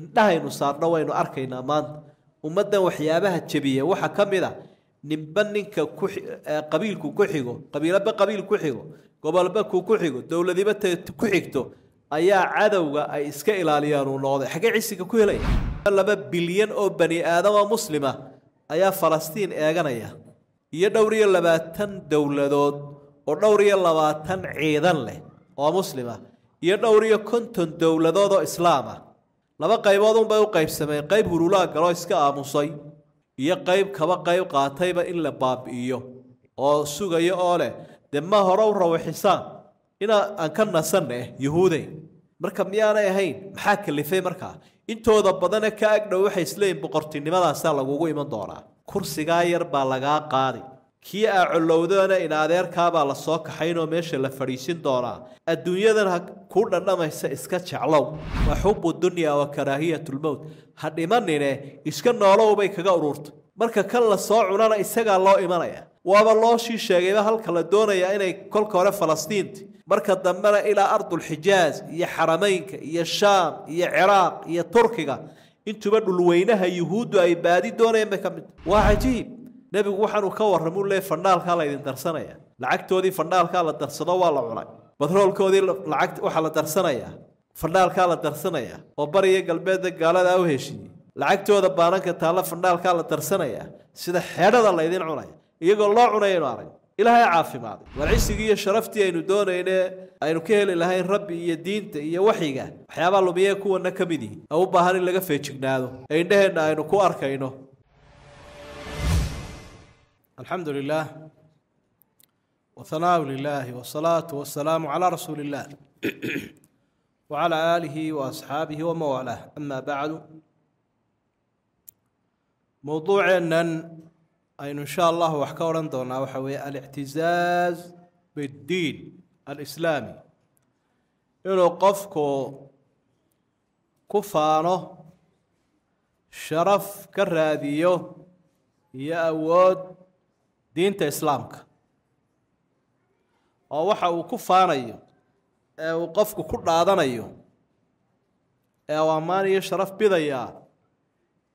indhahaynu saarno waynu arkaynaa maanta ummaddan waxyaabaha jebiya waxaa ka mid a ah, ninba ninka qabiilku ku xigo qabiilaba qabiil ku xigo gobolba ku ku xigo dowladiba ku xigto ayaa cadowga ay iska ilaaliyaan uu noqday xaggee cisiga ku helaya laba bilyan oo bani aadama muslima ah ayaa falastiin eeganaya iyo dhowr iyo labaatan dowladood oo dhowr iyo labaatan ciidan leh oo muslima ah. iyo dhowr iyo konton dowladood oo islaam ah laba qaybood un bay u qaybsameen qayb hurulaha galoo iska aamusay iyo qayb kaba qayb qaatayba in la baabi'iyo oo sugayo oo leh dee ma hore u rawaxisaan inaa aan ka nasaneh yuhuudey marka miyaanay ahayn maxaa kalifay markaa intooda badane ka agdhow waxay isleeyihin boqortinimadaasaa lagugu iman doonaa kursigaa yar baa lagaa qaadi kii aa collowdana in adeerkaabaa la soo kaxaynoo meesha la fadhiisin doonaa adduunyadana ku dhandhamaysa iska jeclow wa xubu dunyaa wa karaahiyatulmowt ha dhimanine iska noolowbay kaga ururtay marka kan la soo cunana isagaa loo imanaya waaba looshii sheegayba halka la doonayaa inay kolka hore falastiinti marka dambena ilaa ardulxijaaj iyo xarameynka iyo shaam iyo ciraaq iyo turkiga intuba dhulweynaha yuhuuddu ay baadi doonayaan bay ka midta waa cajiib nebigu waxaanuu ka warramuu leey fandhaalkaa laydin darsanaya lacagtoodii fandhaalkaa la darsado waa la cunay batroolkoodii lacagta waxaa la darsanayaa fandhaalkaa la darsanayaa oo bariya galbeedda gaaladaa u heshiiyey lacagtooda baananka taalla fandhaalkaa la darsanayaa sida xeedhada laydin cunaya iyagoo loo cunayaynu aragn ilaahay caafimaaday waar iyo sharaftii aynu doonayne aynu ka heli lahayn rabbi iyo diinta iyo waxyiga waxyaabaa lumiyee kuwanna ka mid yihin ee u baahan in laga feejignaado ee indhaheenna aynu ku arkayno alxamdu lilah wahanaau lilahi wsalaatu wasalaamu calaa rasuuli illah wacalaa aalihi wa asxaabihi wamawalaah ama bacdu mowduuceennan aynu insha allahu wax ka odhan doonaa waxaa weeye alictizaaz biddiin alislaami inuu qofku ku faano sharaf ka raadiyo iyo awood diinta islaamka oo waxa uu ku faanayo ee uu qofku ku dhaadanayo ee uu ammaan iyo sharaf bidayaa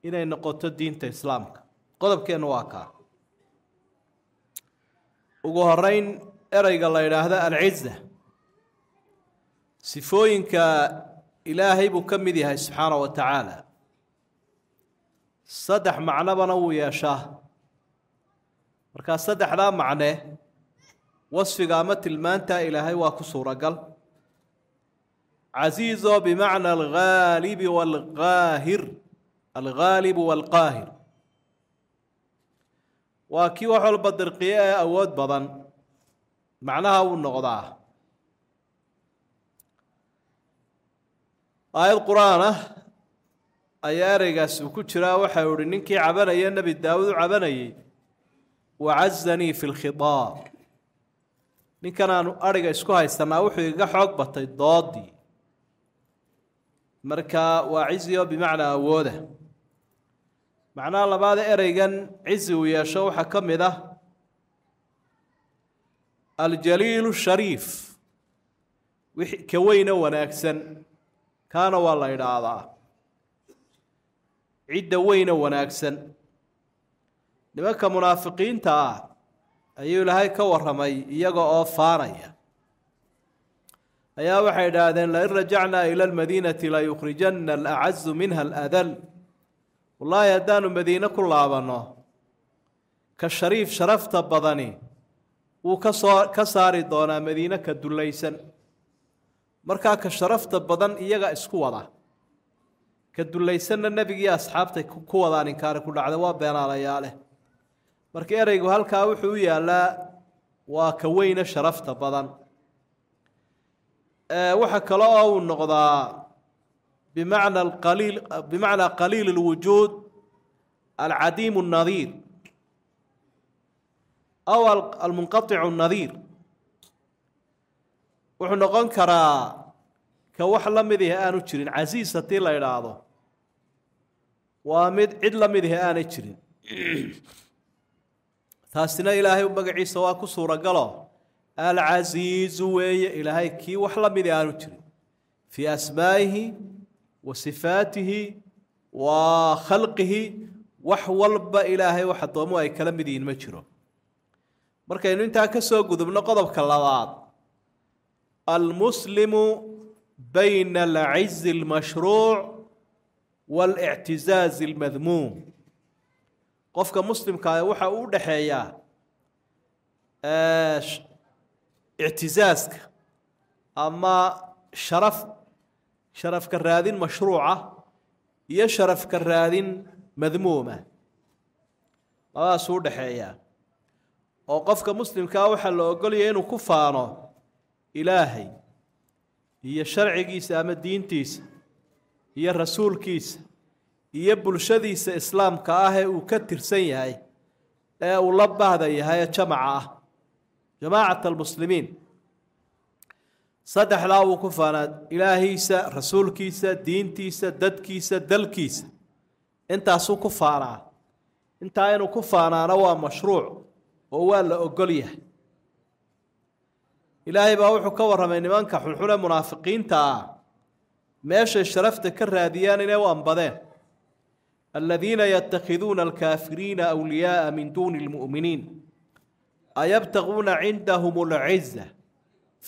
inay noqoto diinta islaamka qodobkeennu waa kaa ugu horeyn ereyga la yidhaahdo alciza sifooyinka ilaahay buu ka mid yahay subxaana wa tacaala saddex macnobana wuu yeeshaa markaa saddexdaa macne wasfiga ama tilmaantaa ilaahay waa ku suuragal casiizo bimacna alghaalibi waalqaahir alghaalibu waalqaahir waa kii wax walba dirqiye ee awood badan macnaha uu noqdaa aayad qur-aan ah ayaa ereygaasi ku jiraa waxau uhi ninkii cabanaya nebi daawud u cabanayey wacazanii fi lkhidaab ninkan aanu adhiga isku haysanaa wuxuu igaga xoog batay doodii marka waa ciziyo bimacnaa awooda macnaha labaad ereygan cizi uu yeesho waxaa ka mid ah aljaliilu shariif ka weyna wanaagsan kaana waa la idhaahdaa cidda weyna wanaagsan nimanka munaafiqiinta ah ayuu ilaahay ka waramay iyaga oo faanaya ayaa waxay idhaahdeen lain rajacnaa ila almadiinati layukhrijanna alacazu minha aladal wallaahi haddaanu madiine ku laabanno ka shariif sharafta badani wuu kasoo ka saari doonaa madiine ka dullaysan markaa ka sharafta badan iyaga isku wada ka dullaysanna nebigii asxaabtay ku wadaan inkaari ku dhacda waa beenaalayaaleh marka ereygu halkaa wuxuu u yaallaa waa ka weyne sharafta badan waxa kale oo uu noqdaa bimacna qaliil bimacnaa qaliil اlwujuud alcadiim الnadiir aw almunqaطic nadiir wuxuu noqon karaa ka wax la mid ihi ah aanu jirin casiis haddii la idhaahdo waa mid cid la mid ihi ah aanay jirin taasina ilaahay magaciisa waa ku suuragalo alcasiizu weeye ilaahay kii wax la midi ah aanu jirin fii asmaa'ihi wa sifaatihi wa khalqihi wax walba ilaahay wax addoomu ay kala mid yihiin ma jiro markaynu intaa ka soo gudubno qodobka labaad almuslimu bayna alcizi almashruuc waalictizaazi almadmuum qofka muslimkaa ah waxa uu dhexeeyaa ictisaaska ama sharaf sharafka raadin mashruuca iyo sharafka raadin madmuuma labadaasuu udhexeeyaa oo qofka muslimkaa ah waxaa la ogolaya inuu ku faano ilaahay iyo sharcigiisa ama diintiisa iyo rasuulkiisa iyo bulshadiisa islaamka ah ee uu ka tirsan yahay ee uu la bahda yahay ee jamaca ah jamaacat almuslimiin saddexdaa uu ku faanaa ilaahiisa rasuulkiisa diintiisa dadkiisa dalkiisa intaasuu ku faanaa intaa inuu ku faanaana waa mashruuc oo waa la ogol yahay ilaahay baa wuxuu ka warramay nimanka xunxune munaafiqiinta ah meeshay sharafta ka raadiyaan inay u ambadeen aladiina yatakhiduuna alkaafiriina awliyaaa min duuni اlmu'miniin ayabtaguuna cindahum اlciza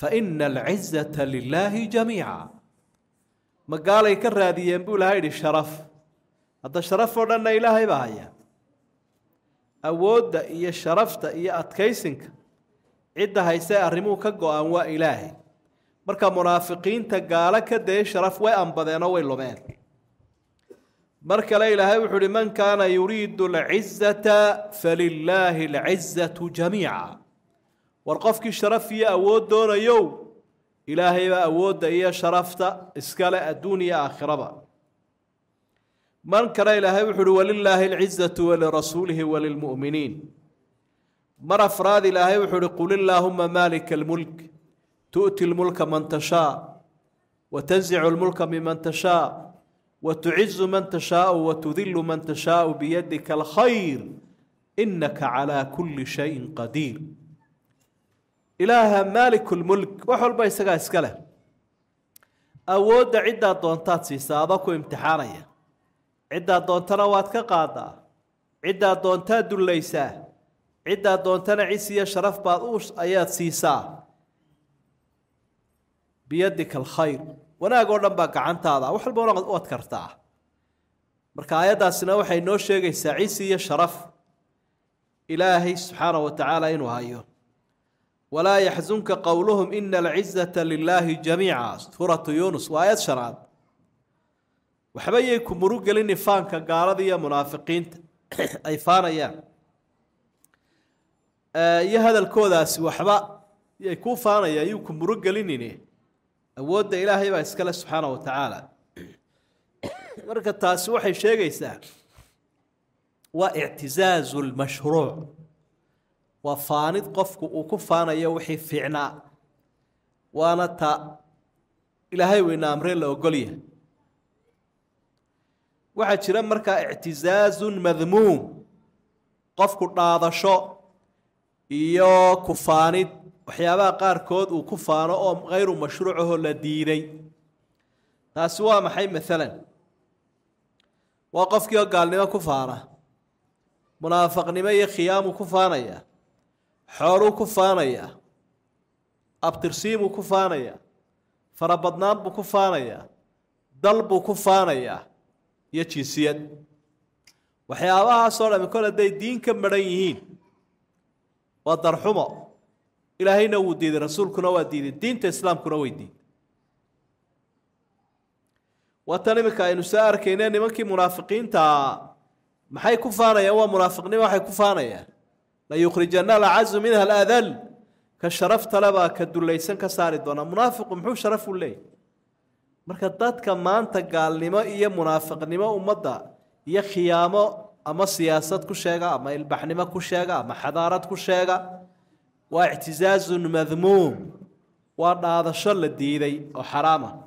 faina alcizata lilaahi jamiica ma gaalay ka raadiyeen buu ilahay idhi sharaf hadda sharaf oo dhanna ilaahay baa haya awoodda iyo sharafta iyo adkaysinka cidda haysee arrimuu ka go-aan waa ilaahay marka munaafiqiinta gaalo ka dayay sharaf way anbadeenoo way lumeen mar kale ilaahay wuxuu uhi man kaana yuriidu alcizata falilaahi alcizatu jamiica war qofkii sharaf iyo awood doonayow ilaahaybaa awoodda iyo sharafta iskale adduun iyo aakhiraba man kale ilaahay wuxuu uhi walilaahi alcizatu walirasuulihi walilmu'miniin mar afraad ilaahay wuxuu uhi qul illaahuma maalika almulk tu'ti lmulka man tashaa watanzicu lmulka miman tashaa وتعز من تشاء وتذل من تشاء بيدك الخير إنك على كل شيء قدير إله مالك الملك وحول ما يسقى إسكاله أود عدة دونتات سيسابك وامتحانية عدة دونتنا واتك قاضى عدة دونتات دليسا عدة دونتنا عيسية شرف بعضوش آيات سيسا بيدك الخير wanaag oo dhan baa gacantaada wax walba u adkartaa marka aayaddaasina waxay noo sheegaysaa ciisi iyo sharaf ilaahay subxaanahu watacaala inuu hayo walaa yaxsunka qowluhum ina alcizata lilaahi jamiica suuratu yuunus waa aayad shanaad waxba yay ku murugelin faanka gaalada iyo munaafiqiinta ay faanayaan iyo hadalkoodaasi waxba yay kuu faanayaan yuu ku murugelinine awoodda ilaahay baa iskale subxaana wa tacaala marka taasi waxay sheegaysaa waa ictizaazu lmashruuc waa faanid qofku uu ku faanayo wixii fiicnaa waana ta ilaahay weyna amree la ogolya waxaa jira markaa ictizaazun madmuum qofku dhaadasho iyo kufaanid waxyaabaha qaarkood uu ku faano oo kayru mashruucaho la diiday taasi waa maxay maalan waa qofkii oo gaalnimo ku faana munaafaqnimo iyo khiyaamuu ku faanayaa xooluu ku faanaya abtirsiimuu ku faanayaa farabadnaan buu ku faanayaa dal buu ku faanayaa iyo jinsiyad waxyaabahaasoo dhami kol hadday diin ka madhan yihiin waa darxumo ilaahayna wuu diiday rasuulkuna waa diiday diinta islaamkuna way diiday waa tan iminka aynu soo arkayne nimankii munaafiqiinta maxay ku faanayaan waa munaafiqnimo waxay ku faanayaan layukhrijana alacazu minha aladal ka sharaftale baa ka dullaysan ka saari doonaa munaafiqu muxuu sharaf u leeyahy marka dadka maanta gaalnimo iyo munaafiqnimo ummadda iyo khiyaamo ama siyaasad ku sheega ama ilbaxnimo ku sheega ama xadaarad ku sheega waa ictizaazun madmuum waa dhaadasho la diiday oo xaraama ah.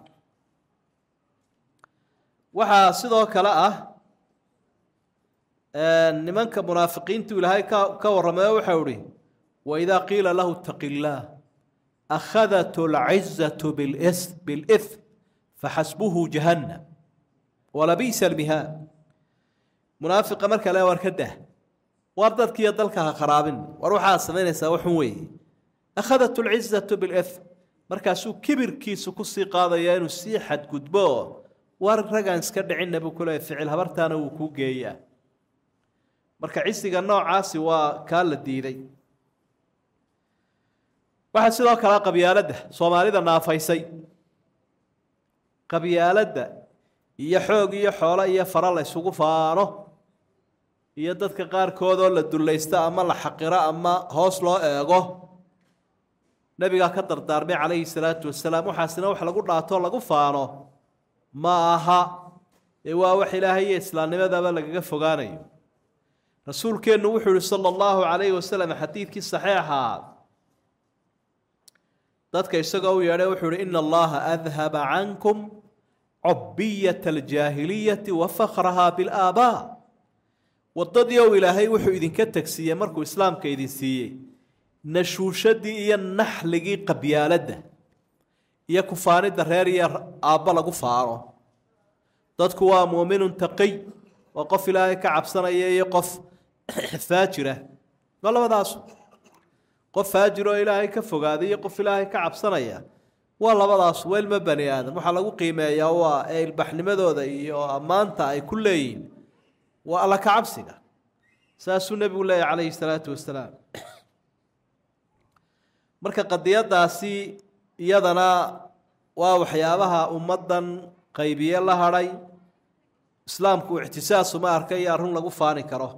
waxaa sidoo kale ah nimanka munaafiqiintu ilaahay ka warramayo waxau ihi waidaa qiila lahu itaqi illaah akhadat اlcizatu bilif faxasbuhu jahannam walabiisa almihaad munaafiqa marka le war waar dadkiiyo dalka ha kharaabin war waxaa samaynaysaa waxun weeye akhadatu lcizatu bilif markaasuu kibirkiisu kusii qaadayaa inuu sii xadgudbo oo war ragaan iska dhicinna buu kuleeya ficil habartaana wuu kuu geeyaa marka cisiga noocaasi waa kaa la diiday waxaa sidoo kale qabyaaladda soomaalida naafaysay qabyaaladda iyo xoog iyo xoolo iyo fara la ysugu faano iyo dadka qaarkoodoo la dullaysta ama la xaqiro ama hoos loo eego nebigaa ka dardaarmay calayhi salaatu wasalaam waxaasina wax lagu dhaato lagu faano ma aha ee waa wax ilaahay iyo islaamnimadaba lagaga fogaanayo rasuulkeennu wuxuu yihi sala allahu calayhi wasalam xadiidkii saxiixaa dadka isagoo u yeedhay wuxuu yihi ina allaha adhaba cankum cobiyata aljaahiliyati wa fakhraha bilaabaa waddadii ou ilaahay wuxuu idinka tegsiiyey markuu islaamka idin siiyey nashuushadii iyo naxligii qabyaaladda iyo kufaanidda reer iyo aabba lagu faano dadku waa muuminun taqiy oo qof ilaahay ka cabsanaya iyo qof faajira waa labadaasu qof faajir oo ilaahay ka fogaaday iyo qof ilaahay ka cabsanaya waa labadaas weelma bani aadam waxaa lagu qiimeeyaa waa eilbaxnimadooda iyo ammaanta ay ku leeyihiin waa alla ka cabsiga saasuu nebigu leeyay calayhi salaatu wasalaam marka qadiyadaasi iyadana waa waxyaabaha ummaddan qaybiye la hadhay islaamku ixtisaasuma arkay iyo arrun lagu faani karo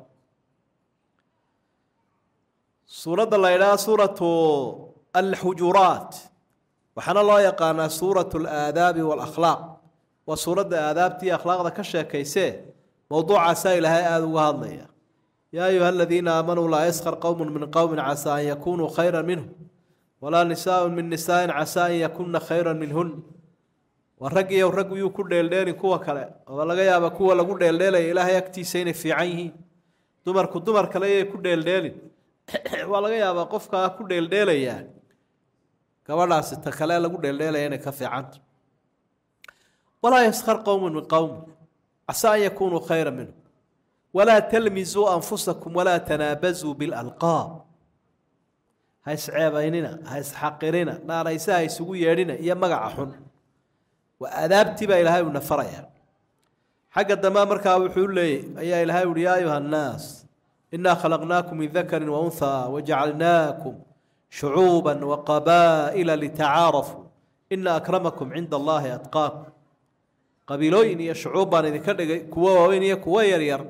suuradda la ydhaha suuratu alxujuraat waxaana loo yaqaanaa suuratu alaadaabi waalakhlaaq waa suuradda aadaabtii akhlaaqda ka sheekaysee mowduucaasaa ilaahay aada uga hadlaya yaa ayuha aladiina aamanuu laa yaskar qowmun min qowmin casaa an yakunuu khayra minhu walaa nisaaun min nisaain casaa an yakuna khayra minhun waa raggiiyow rag yuu ku dheeldheelin kuwa kale oo laga yaaba kuwa lagu dheeldheelaya ilaahay agtiisa inay fiican yihiin dumarku dumar kale yay ku dheeldheelin waa laga yaabaa qofkaa ku dheeldheelayaa gabadhaasi ta kale lagu dheeldheelaya inay ka fiicanta walaa yaskar qowmun min qowmin casaa an yakuunuu khayra minhu walaa talmisuu anfusakum walaa tanaabasuu bilalqaab ha isceebaynina ha isxaqirina dhaanaysa ha isugu yeedhina iyo magaca xun waa adaabtii baa ilaahay uuna farayaa xagga dambe markaa wuxuu leeyay ayaa ilaahay uhi yaa ayuha annaas inaa khalaqnaakum min dakarin waunhaa wajacalnaakum shucuuba waqabaa'ila litacaarafuu ina akramakum cinda allahi atqaakum qabiilooyin iyo shucuub baan idinka dhigay kuwo waaweyn iyo kuwo yaryar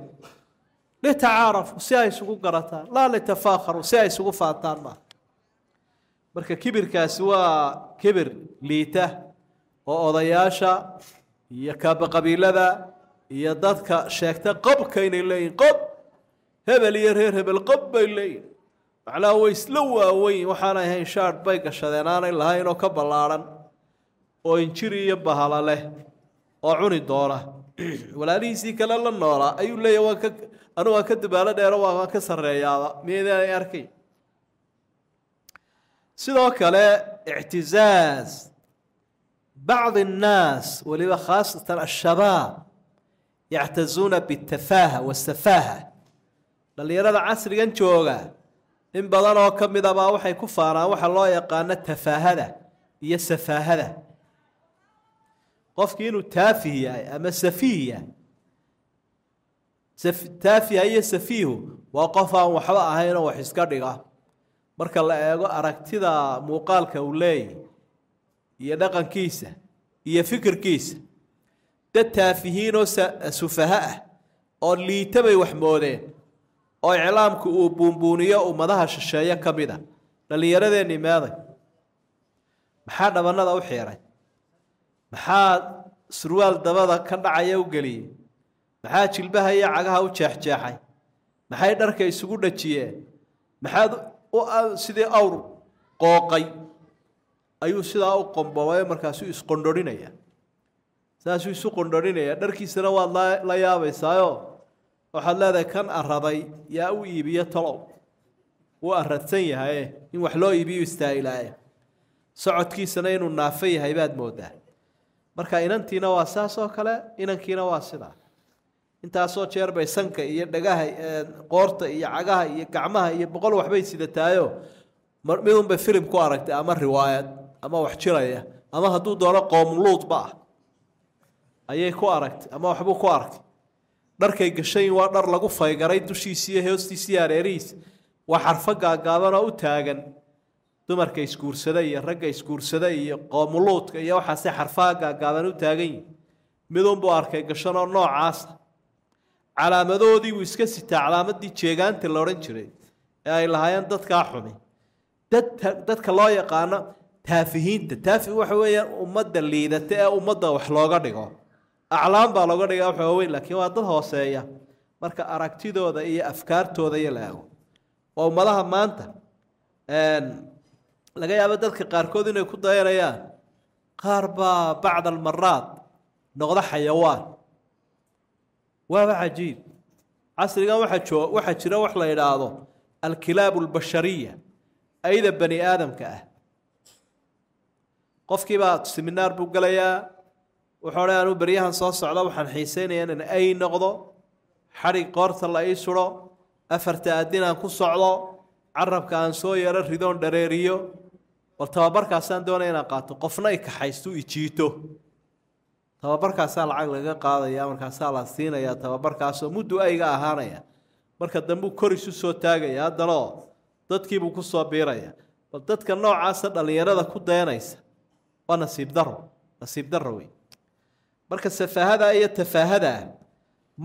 litacaarafu si ay isugu garataan laa litafaakharu si ay isugu faataan maa marka kibirkaasi waa kibir liita oo odayaasha iyo kaabaqabiilada iyo dadka sheegta qobka inay leeyihin qob hebel iyo reer hebel qob bay leeyihin macnaha way isla waaweyn waxaanay ahayn shaadh bay gashadeen aanay lahayn oo ka ballaadhan oo injiri iyo bahala leh oo cuni doona walaalihiisii kale la noolaa ayuu leeyahy waa ka anu waa ka dabaalo dheero waa ka sarreeyaaba miyadanay arkay sidoo kale ictizaaz bacdi annaas weliba khaasatan ashabaab yactazuuna bitafaaha wasafaaha dhallinyarada casrigan jooga in badan oo ka midabaa waxay ku faanaan waxa loo yaqaana tafaahada iyo safaahada qofkii inuu taafih yahay ama safiih yahay taafiha iyo safiihu waa qof aan waxba ahaynoo wax iska dhiga marka la eego aragtida muuqaalka uu leeyahy iyo dhaqankiisa iyo fikirkiisa dad taafihiinoo sufaha ah oo liita bay wax moodeen oo iclaamku uu buunbuuniyo ummadaha shisheeye ka mid a dhallinyaradeenni meeday maxaa dhabannada u xiiray maxaa surwaal dabada ka dhacaya u geliyey maxaa jilbaha iyo cagaha u jeexjeexay maxay dharka isugu dhajiyeen maxaad sidii awr qooqay ayuu sidaa u qombobayo markaasu isqondhorinaya saasuu isu qondhorinaya dharkiisana waad la yaabaysaayo waxaad leedahay kan araday yaa u iibiyo talow wuu aradsan yahaye in wax loo iibiyo istaahilaaye socodkiisana inuu naafo yahay baad moodaa marka inantiina waa saas oo kale inankiina waa sidaa intaasoo jeer bay sanka iyo dhagaha eh, qoorta iyo cagaha iyo gacmaha iyo boqol waxbay sidataayo midunbay filim ku aragtay ama riwaayad ama wax jiraya ama hadduu doono qoomuluudba ah ayay ku aragtay ama waxbuu ku arkay dharkay gashayin waa dhar lagu faygaray dushiisiiyo hoostiisiiyo hareerihiisa waa xarfo gaagaabanoo u taagan dumarka isguursada iyo ragga isguursada iyo qoomuluudka iyo waxaase xarfaa gaagaaban u taagan yihin midunbuu arkay gashanoo noocaasa ah. calaamadoodii buu iska sitaa calaamadii jeegaanta la odhan jiray ee ay lahaayeen dadkaa xumi dadka loo yaqaano taafihiinta taafi waxa weeyaan ummadda liidata ee ummadda wax looga dhigo aclaam baa looga dhigaa wax waaweyn laakiin waa dad hooseeya marka aragtidooda iyo afkaartooda iyo la ego waa ummadaha maanta laga yaabo dadka qaarkood inay ku dayanayaan qaar baa bacd almaraad noqda xayawaan waaba cajiib casrigan waaa waxaa jira wax la idhaahdo alkilaab albashariya ayda bani aadamka ah qofkiibaa siminaar buu galayaa wuxuu odhan anuu beryahan soo socda waxaan xiisaynayaa inan ay noqdo xadhig qoorta la ii suro afarta addinaan ku socdo carabka aan soo yaro ridoon dhareeriyo bal tababarkaasaan doonaya inaan qaato qofna i kaxaystu ijiito tababarkaasaa lacag laga qaadaya markaasaa la siinayaa tababarkaasoo muddu ayga ahaanaya marka dambuu kor isu soo taagaya haddanoo dadkiibuu ku soo biiraya bal dadka noocaasa dhallinyarada ku dayanaysa waa nasiib daro nasiib daro wey marka safaahada iyo tafaahadaa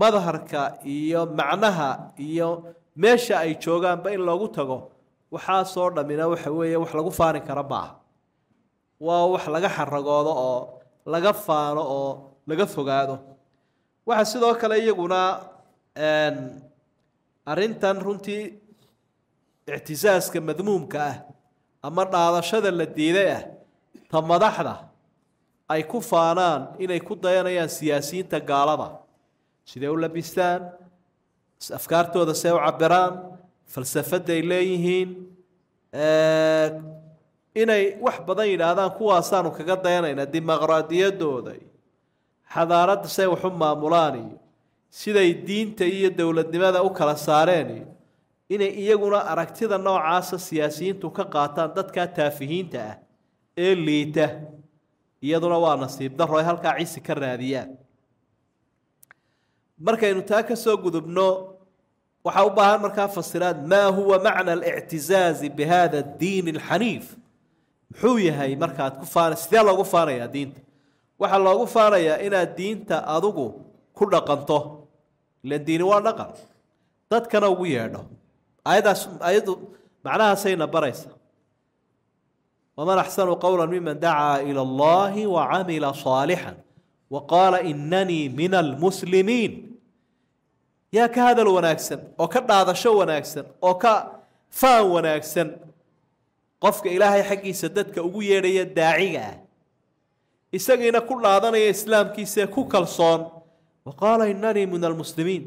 madharka iyo macnaha iyo meesha ay joogaanba in loogu tago waxaasoo dhammina waxa weeye wax lagu faani kara maaha waa wax laga xarragoodo oo laga faano oo laga fogaado waxaa sidoo kale iyaguna arrintan runtii ictisaaska madmuumka ah ama dhaadashada la diiday ah ta madaxda ay ku faanaan inay ku dayanayaan siyaasiyiinta gaalada siday u labistaan afkaartooda see u cabiraan falsafaday leeyihiin inay wax badan yidhaahdaan kuwaasaanu kaga dayanayna dimuqraadiyadooda xadaaradda say waxu maamulaan iyo siday diinta iyo dowladnimada u kala saareen iyo inay iyaguna aragtida noocaasa siyaasiyiintu ka qaataan dadkaa taafihiinta ah ee liita iyaduna waa nasiib daro ay halkaa cisi ka raadiyaan markaynu taa ka soo gudubno waxaa u baahan markaa fasiraad maa huwa macna alictizaazi bihada addiin alxaniif muxuu yahay markaad ku faana sidee loogu faanayaa diinta waxaa loogu faanayaa inaad diinta adugu ku dhaqanto ila diini waa dhaqan dadkana ugu yeedho ayadaas ayadu macnahaasayna baraysa waman axsanu qowla miman dacaa ila allahi wacamila saalixan waqaala inanii min almuslimiin yaa ka hadal wanaagsan oo ka dhaadasho wanaagsan oo ka faan wanaagsan qofka ilaahay xaggiisa dadka ugu yeedhaya daaciga ah isagiina ku dhaadanaya islaamkiisa ku kalsoon wa qaala innanii min almuslimiin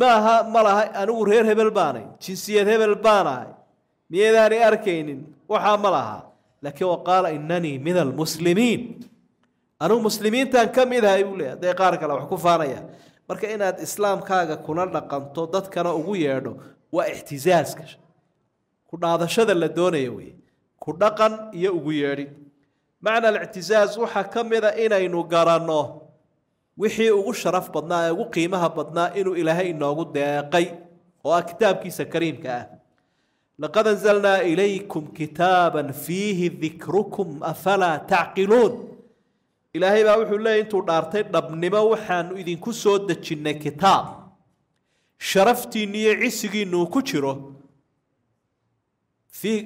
maaha malaha anigu reer hebel baanay jinsiyad hebel baanahay miyadaani arkaynin waxaa ma lahaa laakiin wa qaala innanii min almuslimiin anugu muslimiintan ka mid ahay buu leeya hadday qaar kale wax ku faanayaa marka inaad islaamkaaga kuna dhaqanto dadkana ugu yeedho waa ixtisaaska dhaadashada la doonaya wey ku dhaqan iyo ugu yeedhin macna alictisaas waxaa ka mida inaynu garanno wixii ugu sharaf badnaa ee ugu qiimaha badnaa inuu ilaahay inoogu deeqay oo ah kitaabkiisa kariimka ah laqad anzalnaa ilaykum kitaaba fiihi dikrukum afalaa tacqiluun ilaahay baa wuxuu leeya intuu dhaartay dhabnimo waxaanu idinku soo dejinnay kitaab sharaftiinnu iyo cisigiinnuu ku jiro fii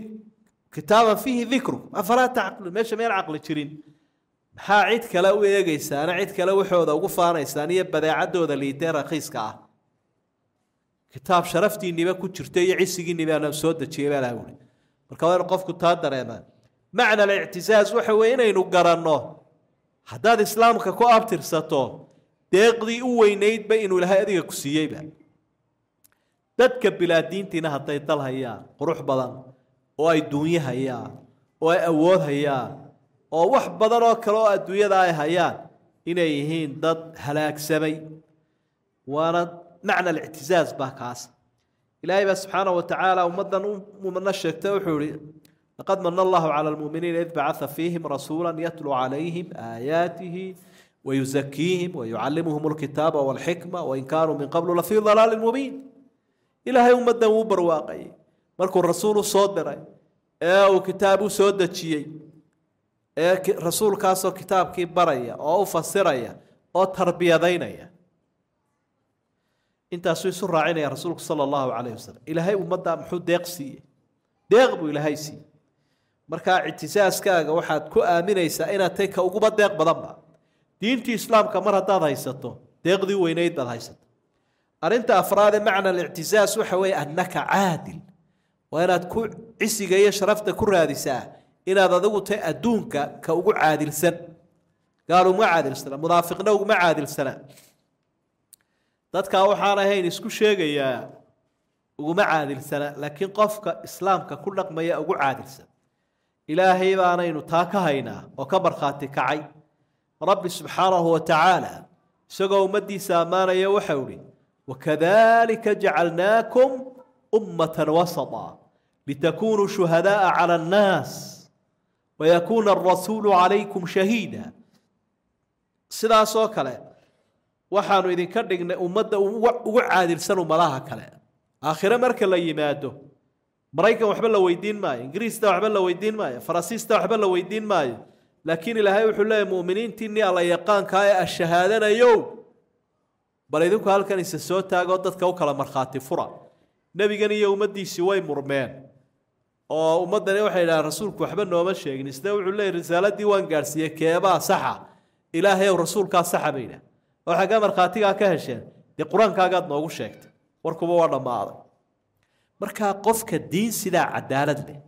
kitaaban fiihi dikru afalaa tacqiluun meesha meel caqli jirin maxaa cid kale u eegaysaana cid kale waxooda ugu faanaysaan iyo badeecaddooda liitee rakhiiska ah kitaab sharaftiinniba ku jirta iyo cisigiinnibaana soo dejiyay baa laha wuri marka waa inu qofku taa dareemaa macna alictisaas waxa weye inaynu garanno haddaad islaamka ku abtirsato deeqdii u weynaydba inuu ilahay adiga ku siiyeyba dadka bilaadiintiina hadday dal hayaan qurux badan oo ay duunyo hayaan oo ay awood hayaan oo wax badan oo kale oo adduunyada ay hayaan inay yihiin dad halaagsamay waana macna alictizaaz baa kaas ilaahay baa subxaana wa tacaala ummaddan u mumano sheegta wuxuu ihi لقد من الله على المؤمنين إذ بعث فيهم رسولا يتلو عليهم آياته ويزكيهم ويعلمهم الكتاب والحكمة وإن كانوا من قبل لفي ضلال مبين إلهي أمدا وبرواقي مركو الرسول صدر أو كتاب سودتشي رسول كاسو كتاب كي بريا أو فسريا أو تربية دينيا انت سويس الراعين يا رسولك صلى الله عليه وسلم إلهي أمدا محو ديقسي ديق بو إلهي سي markaa ictisaaskaaga waxaad ku aaminaysaa inaad tay ka uguba deeq badanba diintii islaamka mar haddaad haysato deeqdii weynayd baad haysato arinta afraadee macna alictisaas waxa weeye annaka caadil waa inaad ku cisiga iyo sharafta ku raadisaa inaad adigu tay adduunka ka ugu caadilsan gaal uma caadilsana munaafiqna uguma caadilsana dadkaa waxaan ahayn isku sheegayaa uguma caadilsana laakiin qofka islaamka ku dhaqmaya ugu caadilsan ilaahay baanaynu taa ka haynaa oo ka markhaati kacay rabbi subxaanahu wa tacaala isagoo ummaddiisa ammaanaya waxau idhi wakadalika jacalnaakum ummatan wasata litakunuu shuhadaaa cala annaas wayakuuna arasuulu calaykum shahiida sidaasoo kale waxaanu idinka dhignay ummadda ugu caadilsan ummadaha kale aakhire marka la yimaado maraykan waxba la weydiin maayo ingiriista waxba la weydiin maayo faransiista waxba la weydiin maayo laakiin ilaahay wuxuu leeyahy muminiintiinii alla yaqaankaa ee ashahaadanayo bal idinku halkan ise soo taagoo dadka u kala markhaati fura nebigan iyo ummaddiisii way murmeen oo ummaddani waxay yidhahdeen rasuulku waxba nooma sheegin isna wuxuu leeyay risaaladii waan gaadhsiiyey keebaa saxa ilaahay ow rasuulkaa saxa bay oo waxagaa markhaatigaa ka hesheen dee qur-aankaagaad noogu sheegtay warkuba waa dhammaaday markaa qofka diin sidaa cadaalad leh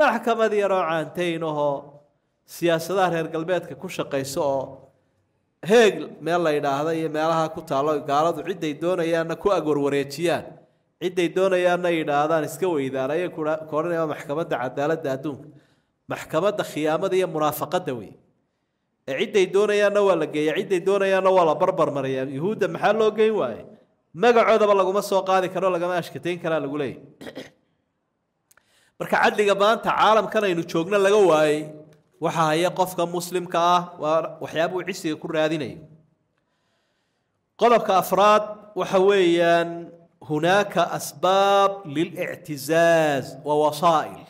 maxkamad yaroo caanteynahoo siyaasadaha reer galbeedka ku shaqaysa oo heeg meel la yidhaahda iyo meelaha ku taallo gaaladu cidday doonayaanna ku agwarwareejiyaan cidday doonayaanna yidhaahdaan iska weydaan ayay koodhanaya maxkamadda cadaaladda adduunka maxkamadda khiyaamada iyo munaafaqadda wey cidday doonayaanna waa la geeya cidday doonayaanna waa la barbar barbarmarayaa yuhuudda maxaa loo geyn waaye magacoodaba laguma soo qaadi karo lagama ashkatayn karaa lagu leeyahy marka cadliga maanta caalamkan aynu joogna laga waayey waxa haya qofka muslimka ah waa waxyaabuu cisiga ku raadinayo qodobka afraad waxa weeyaan hunaaka asbaab lilictizaaz wa wasaa'il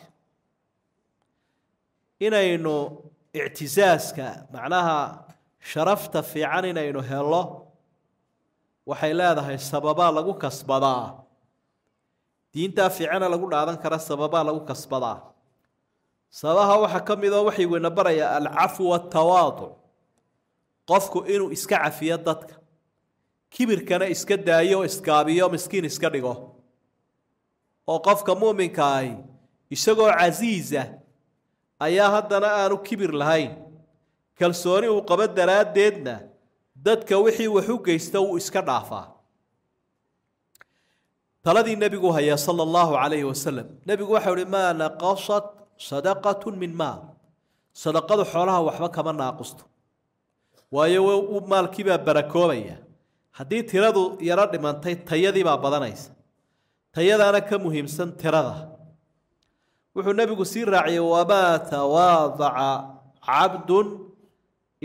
inaynu ictizaaska macnaha sharafta fiican inaynu helo waxay leedahay sababaa lagu kasbadaa diintaa fiicana lagu dhaadan kara sababaa lagu kasbadaa sababaha waxaa ka midoo waxay weyna baraya alcafu watawaadu qofku inuu iska cafiyo dadka kibirkana iska daayo iskaabiyo miskiin iska dhigo oo qofka muuminka ahi isagoo casiisa ayaa haddana aanu kibir lahayn kalsooni uu qabo daraaddeedna dadka wixii wax u geysta uu iska dhaafaa taladii nebigu hayaa sala allahu calayhi wasalam nebigu waxau uhi maa naqasat sadaqatu min maal sadaqadu xoolaha waxba kama naaqusto waayo maalkiibaa barakoobaya haddii tiradu yaro dhimantay tayadiibaa badanaysa tayadaana ka muhiimsan tirada wuxuu nebigu sii raaciyey wamaa tawaadaca cabdun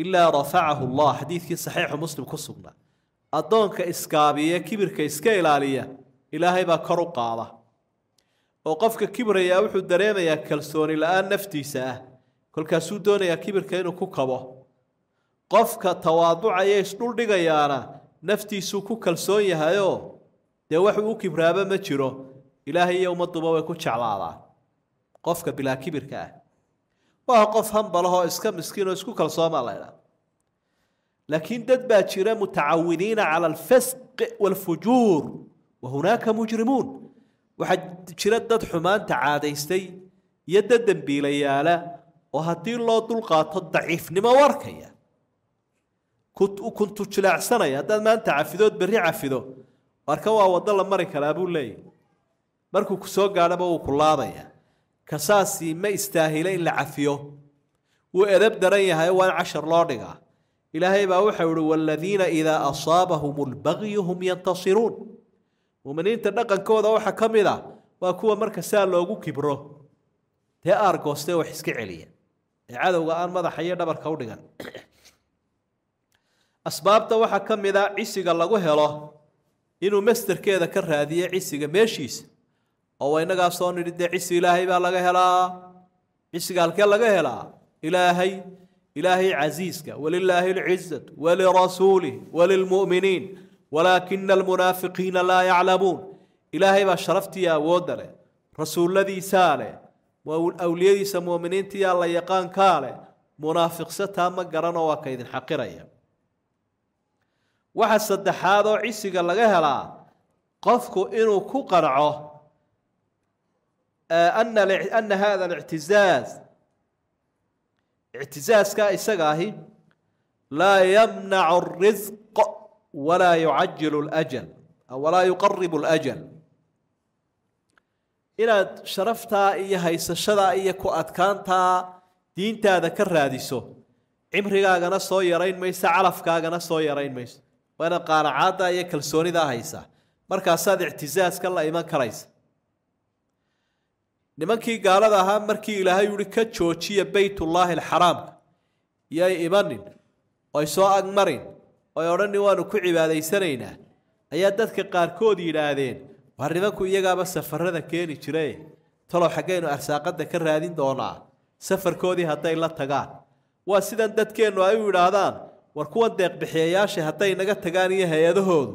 ilaa rafacahu allah xadiidkii saxiixu muslim ku sugna addoonka iskaabiya kibirka iska ilaaliya ilaahay baa kor u qaada oo qofka kibrayaa wuxuu dareemayaa kalsooni la-aan naftiisa ah kolkaasuu doonayaa kibirka inuu ku kabo qofka tawaaducaya isdhuldhigayaana naftiisuu ku kalsoon yahayoo dee waxuu u kibraaba ma jiro ilaahay iyo ummadduba way ku jeclaadaan qofka bilaa kibirka ah waa qof oo iska miskiin oo isku kalsoomaa la ydhaha laakiin dad baa jira mutacawiniina cala alfasq waalfujuur wa hunaaka mujrimuun waxaa jira dad xumaanta caadaystay iyo dad dembiilayaala oo haddii loo dulqaato daciifnimo u arkaya kuntu jilaacsanaya haddaad maanta cafidood berri cafido marka waa waddo la mari karaa buu leeyahy markuu ku soo gaadhaba wuu ku laabaya kasaasii ma istaahilo in la cafiyo wuu edab daran yahay waa in cashar loo dhigaa ilaahay baa waxau ihi waaladiina idaa asaabahum lbagyu hum yantasiruun muminiinta dhaqankooda waxaa ka mid a ah, waa kuwa marka saa loogu kibro dee aargoostee wax iska celiya ee cadowga aan madaxa iyo dhabarka u dhigan asbaabta waxaa ka mid a ah, cisiga lagu helo inuu masterkeeda ka raadiyo cisiga meeshiisa oo wa inagaasoo nidhi dee cisi ilaahay baa laga helaa cisiga halkee laga helaa ilaahay ilaahay casiiska walilaahi alcizatu walirasuulih walilmu'miniin walaakina almunaafiqiina laa yaclamuun ilaahay baa sharaftii awoodda leh rasuulladiisaa leh awliyadiisa muuminiintiiyo alla yaqaankaa leh munaafiqsataa ma garanoo waa ka idin xaqiraya waxa saddexaad oo cisiga laga helaa qofku inuu ku qanco ana hada اlictizaaz ictizaazka isaga ahi laa yamnacu الrisq walaa yucajil اjal walaa yuqarib اljal inaad sharaftaa iyo haysashadaa iyo ku adkaantaa diintaada ka raadiso cimrigaagana soo yarayn mayso calafkaagana soo yarayn mayso waa inaad qaanacaadda iyo kalsoonidaa haysaa markaasaad ictizaaska la iman karaysa nimankii gaalada ahaa markii ilaahay uhi ka joojiya beytullaahi alxaraamka iyay imanin oy soo agmarin oy odhanin waanu ku cibaadaysanaynaa ayaa dadka qaarkood yidhaahdeen waar nimanku iyagaaba safarada keeni jirae talow xaggaynu arsaaqadda ka raadin doonaa safarkoodii hadday la tagaan waa sidan dadkeennu ay u yidhaahdaan war kuwan deeqbixiyayaasha hadday naga tagaan iyo hay-adahoodu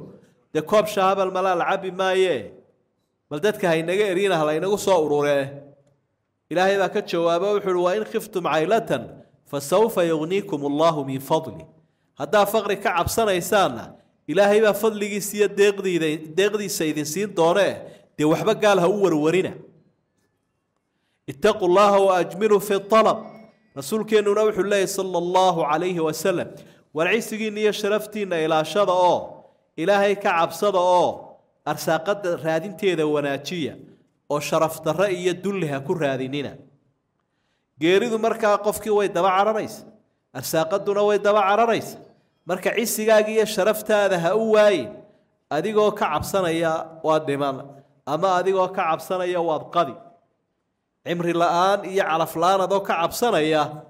dee koob shahabal malaa la cabbi maayee bal dadka haynaga eryin laynagu ah, soo ururee ilaahay baa ka jawaabo wuxuu uhi wa in khiftum caylatan fasawfa yugniikum allahu min fadli haddaa faqri ka cabsanaysaanna ilaahay baa fadligiisa iyo deeqdiida deeqdiisa idin siin doonee dee waxba gaal ha u warwarina ittaquu llaha wa ajmiluu fi alab rasuulkeennuna wuxuu leeyahy sala allahu calayhi wasalam warcisigiinna iyo sharaftiinna ilaashada oo ilaahay ka cabsada oo arsaaqada raadinteeda wanaajiya oo sharafdarro iyo dulli ha ku raadinina geeridu markaa qofkii way daba cararaysa arsaaqaduna way daba cararaysa marka cisigaaga iyo sharaftaada ha u waayin adigoo ka cabsanaya waad dhiman ama adigoo ka cabsanaya waad qadi cimri la-aan iyo calaf adoo ka cabsanaya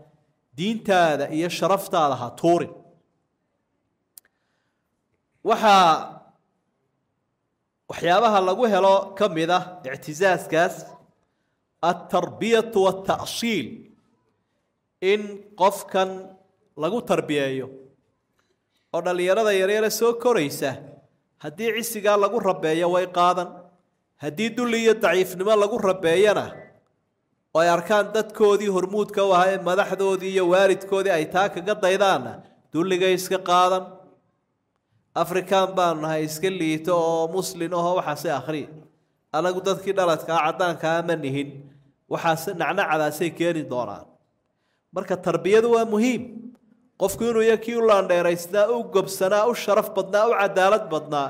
diintaada iyo sharaftaada ha tuurin waxaa waxyaabaha lagu helo ka mid ah ictisaaskaas altarbiyatu waatacshiil in qofkan lagu tarbiyeeyo oo dhallinyarada yaryare soo koraysa haddii cisigaa lagu rabeeyo way qaadan haddii dulli iyo daciifnimo lagu rabeeyana oo ay arkaan dadkoodii hormuudka u ahaa ee madaxdoodii iyo waalidkoodii ay taa kaga daydaanna dulligay iska qaadan afrikaan baanu nahay iska liito oo muslin aho waxaase akhriya anagu dadkii dhaladkaa caddaankaa ma nihin waxaase nacnacadaasay keeni doonaan marka tarbiyadu waa muhiim qofku inuu yakii u laandheeraysnaa u gobsanaa u sharaf badnaa u cadaalad badnaa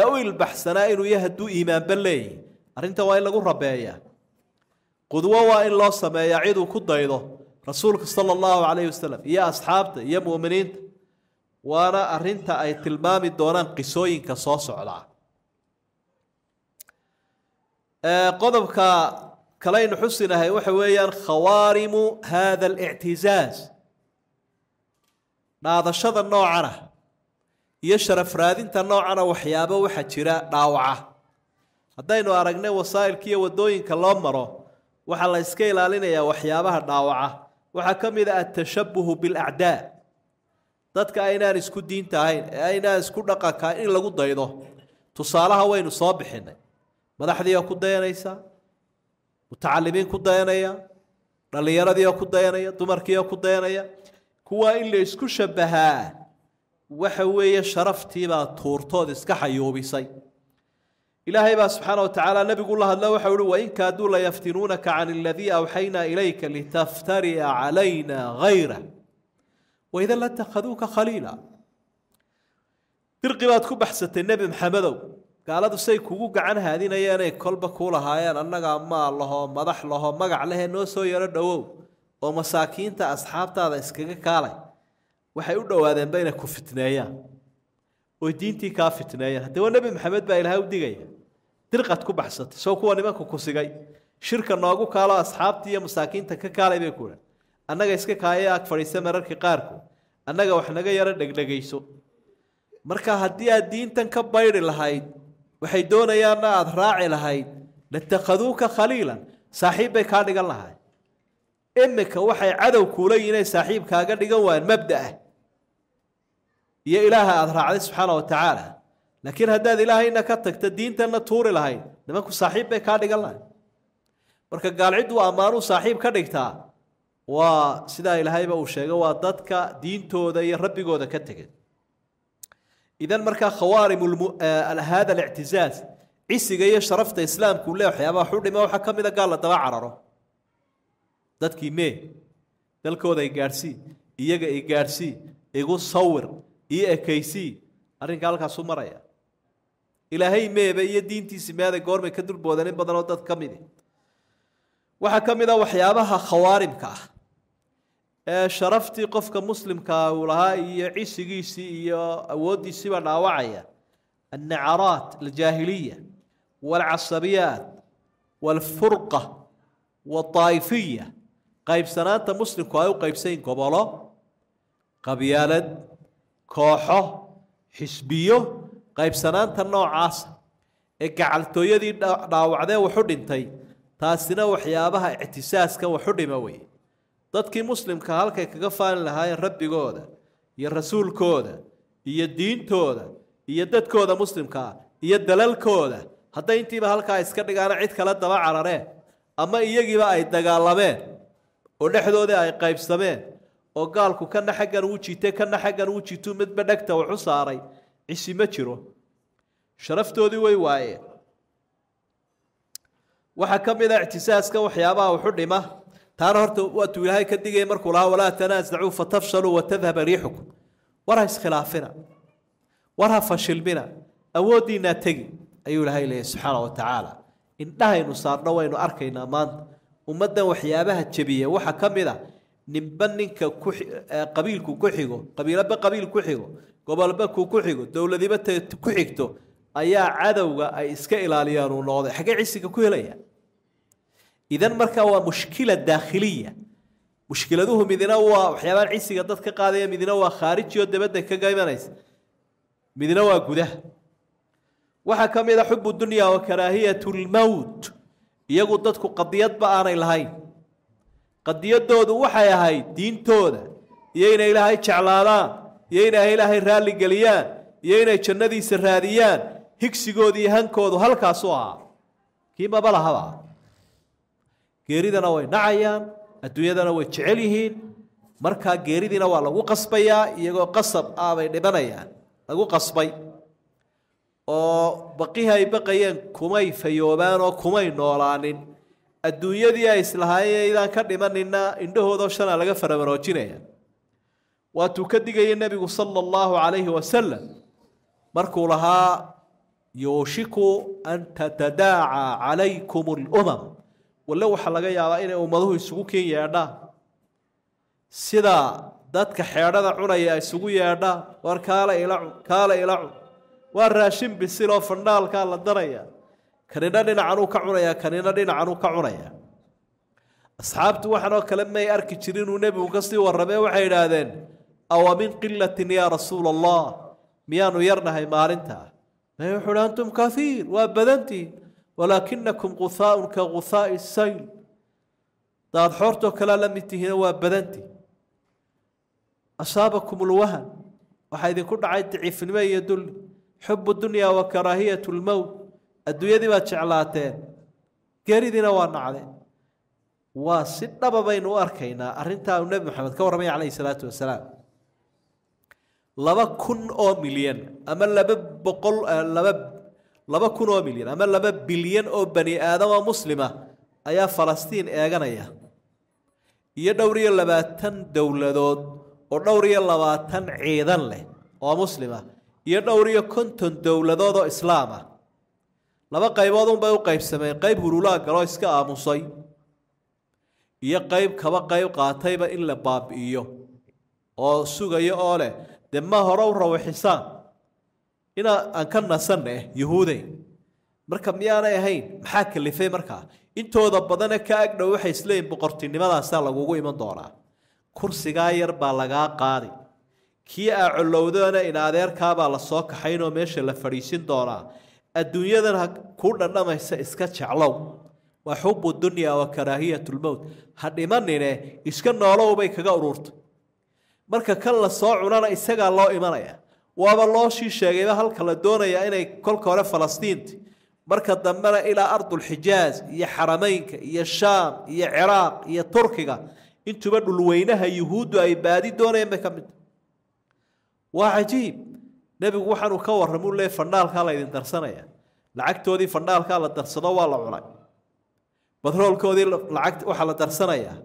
ee u ilbaxsanaa inuu ya hadduu iimaanba leeyahay arrinta waa in lagu rabeeyaa qudwo waa in loo sameeyaa ciduu ku daydo rasuulka sala allahu calayhi wasalam iyo asxaabta iyo mu'miniinta waana arinta ay tilmaami doonaan qisooyinka soo socda qodobka kalaynu xusinahay waxa weeyaan khawaarimu hada اlictizaaz dhaadashada noocana iyo sharaf raadinta noocana waxyaabo waxa jira dhaawaca haddaynu aragnay wasaa'ilkaiyo wadooyinka loo maro waxaa la iska ilaalinayaa waxyaabaha dhaawaca waxaa ka mid a ah atashabuhu bilacdaa dadka aynaan isku diinta ahayn ee aynaan isku dhaqanka in lagu daydo tusaalaha waynu soo bixinay madaxdiioo ku dayanaysa mutacalimiin ku dayanaya dhallinyaradiioo ku dayanaya dumarkiioo ku daynaya kuwa in la isku shabahaa waxa weeye sharaftiibaa tuurtood iska xayuubisay ilaahay baa subxaana watacaala nebigu la hadla waxau uhi wain kaaduu layaftinuunaka can aladii awxaynaa ilayka litaftaria calayna hayra waida takhaduuka khaliila dirqi baad ku baxsatay nebi maxamedow gaaladu say kugu gacan haadinayeenay kolba kuu lahaayeen annagaa maal lahoo madax lahoo magac lehe noo soo yaro dhowow oo masaakiinta asxaabtaada iskaga kaalay waxay u dhowaadeen bayna ku fitneeyaan oo diintii kaa fitneeyaan haddaba nebi maxamed baa ilaahay u digaya dirqad ku baxsatay soo kuwa nimanka ku sigay shirka noogu kaalo asxaabtii iyo masaakiinta ka kaalay bay ku idhan annaga iska kaaya ag fadhiista mararka qaarku annaga wax naga yaro dhegdhegayso marka haddii aad diintan ka baydhi lahayd waxay doonayaanna aada raaci lahayd latakhaduuka khaliilan saaxiib bay kaa dhigan lahay imika waxay cadow kuula inay saaxiib kaaga dhigan mabda ah iyo ilaaha aada raacday subxaana wa tacaala laakiin haddaad ilaahayna ka tagta diintanna tuuri lahayd nimanku saaxiib bay kaa dhigan lahay marka gaalciddu ammaanuu saaxiib ka dhigtaa waa sidaa ilaahayba uu sheegay waa dadka diintooda iyo rabbigooda ka tegay idan markaa khawaarim eh, hada alictizaaz cisiga iyo sharafta islaamku waxyaabaha waxyaabaa xudhima waxaa ka mid a ah gaal la daba cararo dadkii mee dalkooda igaadhsii iyaga igaadhsii igu sawir iyo ekaysii arrinka halkaasu maraya ilaahay meeba iyo diintiisi meeday goormay ka durboodan in badanoo dad ka midi eh. waxaa ka mid a ah waxyaabaha khawaarimka ah sharaftii qofka muslimkaa uu lahaa iyo cisigiisii iyo awooddiisiiba dhaawacaya annacaraat aljaahiliya waalcasabiyaat waalfurqa waaldaa'ifiya qaybsanaanta muslimku ay u qaybsayn gobolo qabyaalad kooxo xisbiyo qaybsanaanta noocaas ee gacaltooyadii dhaawacdee waxu dhintay taasina waxyaabaha ictisaaskan waxu dhima weye dadkii muslimka halkay kaga faani lahaayeen rabbigooda iyo rasuulkooda iyo diintooda iyo dadkooda muslimkaa ah, iyo dalalkooda hadday intiiba halkaa iska dhigaana cid kale daba carareen ama iyagiiba ay dagaalameen oo dhexdoodii ay qaybsameen oo gaalku kana xaggan uu jiitay kana xaggan uu jiitu midba dhegta wuxu saaray cisi ma jiro sharaftoodii way waayeen waxaa ka mid a ah ictisaaska waxyaabaha wuxu dhima taana horta waatuu ilaahay ka digay markuu lahaa walaa tanaasacuu fatafshaluu watadhaba riixukum war ha iskhilaafina war ha fashilmina awooddiinaa tegi ayuu ilaahay leeyahy subxaana wa tacaala indhahaynu saarno waynu arkaynaa maanta ummaddan waxyaabaha jebiya waxaa ka mid ah ninba ninka ku qabiilku ku xigo qabiilaba qabiil ku xigo gobolba kuu ku xigo dowladiba ku xigto ayaa cadowga ay iska ilaaliyaan uu noqday xagee cisiga ku helaya idan markaa waa mushkila daakhiliya mushkiladuhu midina waa waxyaabaa cisiga dad ka qaadaya midina waa khaarijio dabadda kaga imanaysa midina waa gudaha waxaa ka mid a xubu dunya wa karaahiyat lmowt iyagu dadku qadiyadba aanay lahayn qadiyadoodu waxay ahayd diintooda iyo inay ilaahay jeclaadaan iyo inay ilaahay raalli geliyaan iyo inay jannadiisa raadiyaan higsigooda hankoodu halkaasu ahaa kiimaba maba lahaba geeridana way dhacayaan adduunyadana way jecel yihiin markaa geeridiina waa lagu qasbayaa iyagoo qasab ah dhibanayaan lagu qasbay oo baqihii ay baqayeen kumay fayoobaan oo kumay noolaanin adduunyadii ay islahaayeen ka dhimanina indhahoodoo shanaa laga farabaroojinaya waatuu ka digaya nebigu sala allahu calayhi wasalam markuu lahaa yuushiku an tatadaaca calaykum alumam walle waxaa laga yaabaa inay ummaduhu isugu keen yeedhaan sida dadka xeedhada cunaya isugu yeedhaan war kaala ila cun kaala ila cun waa raashin bisiloo fandhaalkaa la danaya kanina dhinacanuu ka cunaya kanina dhinacanuu ka cunaya asxaabtu waxaanoo kale may arki jirin inuu nebigu kasii sii waxay idhaahdeen awa min qilatin yaa rasuul allah miyaanu yarnahay maalintaa may wuxuuhi antum kaiir waa badantiin walaakinakum guhaaun ka guhaa'i sayl daad xoortoo kalea la mid tihiina waa badanti asaabakum ulwahan waxaa idinku dhacay daciifnimo iyo dulli xubu dunyaa wa karaahiyat lmowt adduunyadii baad jeclaateen geridiina waa nacdeen waa si dhaba baynu u arkaynaa arrintaa uu nebi maxamed ka warramay calayhi salaatu wasalaam laba kun oo milyan ama laba boqol eh, laba laba kun oo milyan ama laba bilyan oo bani aadam oo muslima ayaa falastiin eeganaya iyo dhowr iyo labaatan dowladood oo dhowr iyo labaatan ciidan leh oo muslima iyo dhowr iyo konton dowladood oo islaama laba qaybood unbay u qaybsameen qayb hurulaha galoo iska aamusay iyo qayb kaba qayb qaatayba in la baabi'iyo oo sugaya oo leh de ma hore u rawaxisaan inaa aan ka nasanne yuhuuday marka miyaanay ahayn maxaa kalifay markaa intooda badane ka agdhow waxay isleeyihin boqortinimadaasaa lagugu iman doonaa kursigaa yar baa lagaa qaadi kii aa colowdana in adeerkaa adeerkaabaa lasoo kaxaynoo meesha la fadhiisin doonaa adduunyadana kuu dhandhamaysa iska jeclow waa xubu dunyaa wa karaahiyatulmowt ha dhimanine iska noolowbay kaga ururtay marka kan lasoo cunana isagaa loo imanaya waaba loo sii sheegayba halka la doonayaa inay kolka hore falastiinti marka dambena ilaa ardulxijaaz iyo xarameynka iyo shaam iyo ciraaq iyo turkiga intuba dhulweynaha yuhuuddu ay baadi doonayaan bay ka mid waa cajiib nebigu waxaanuu ka warramuu leey fandhaalkaa la ydin darsanaya lacagtoodii fandhaalkaa la darsado waa la cunay batroolkoodii lacag waxaa la darsanayaa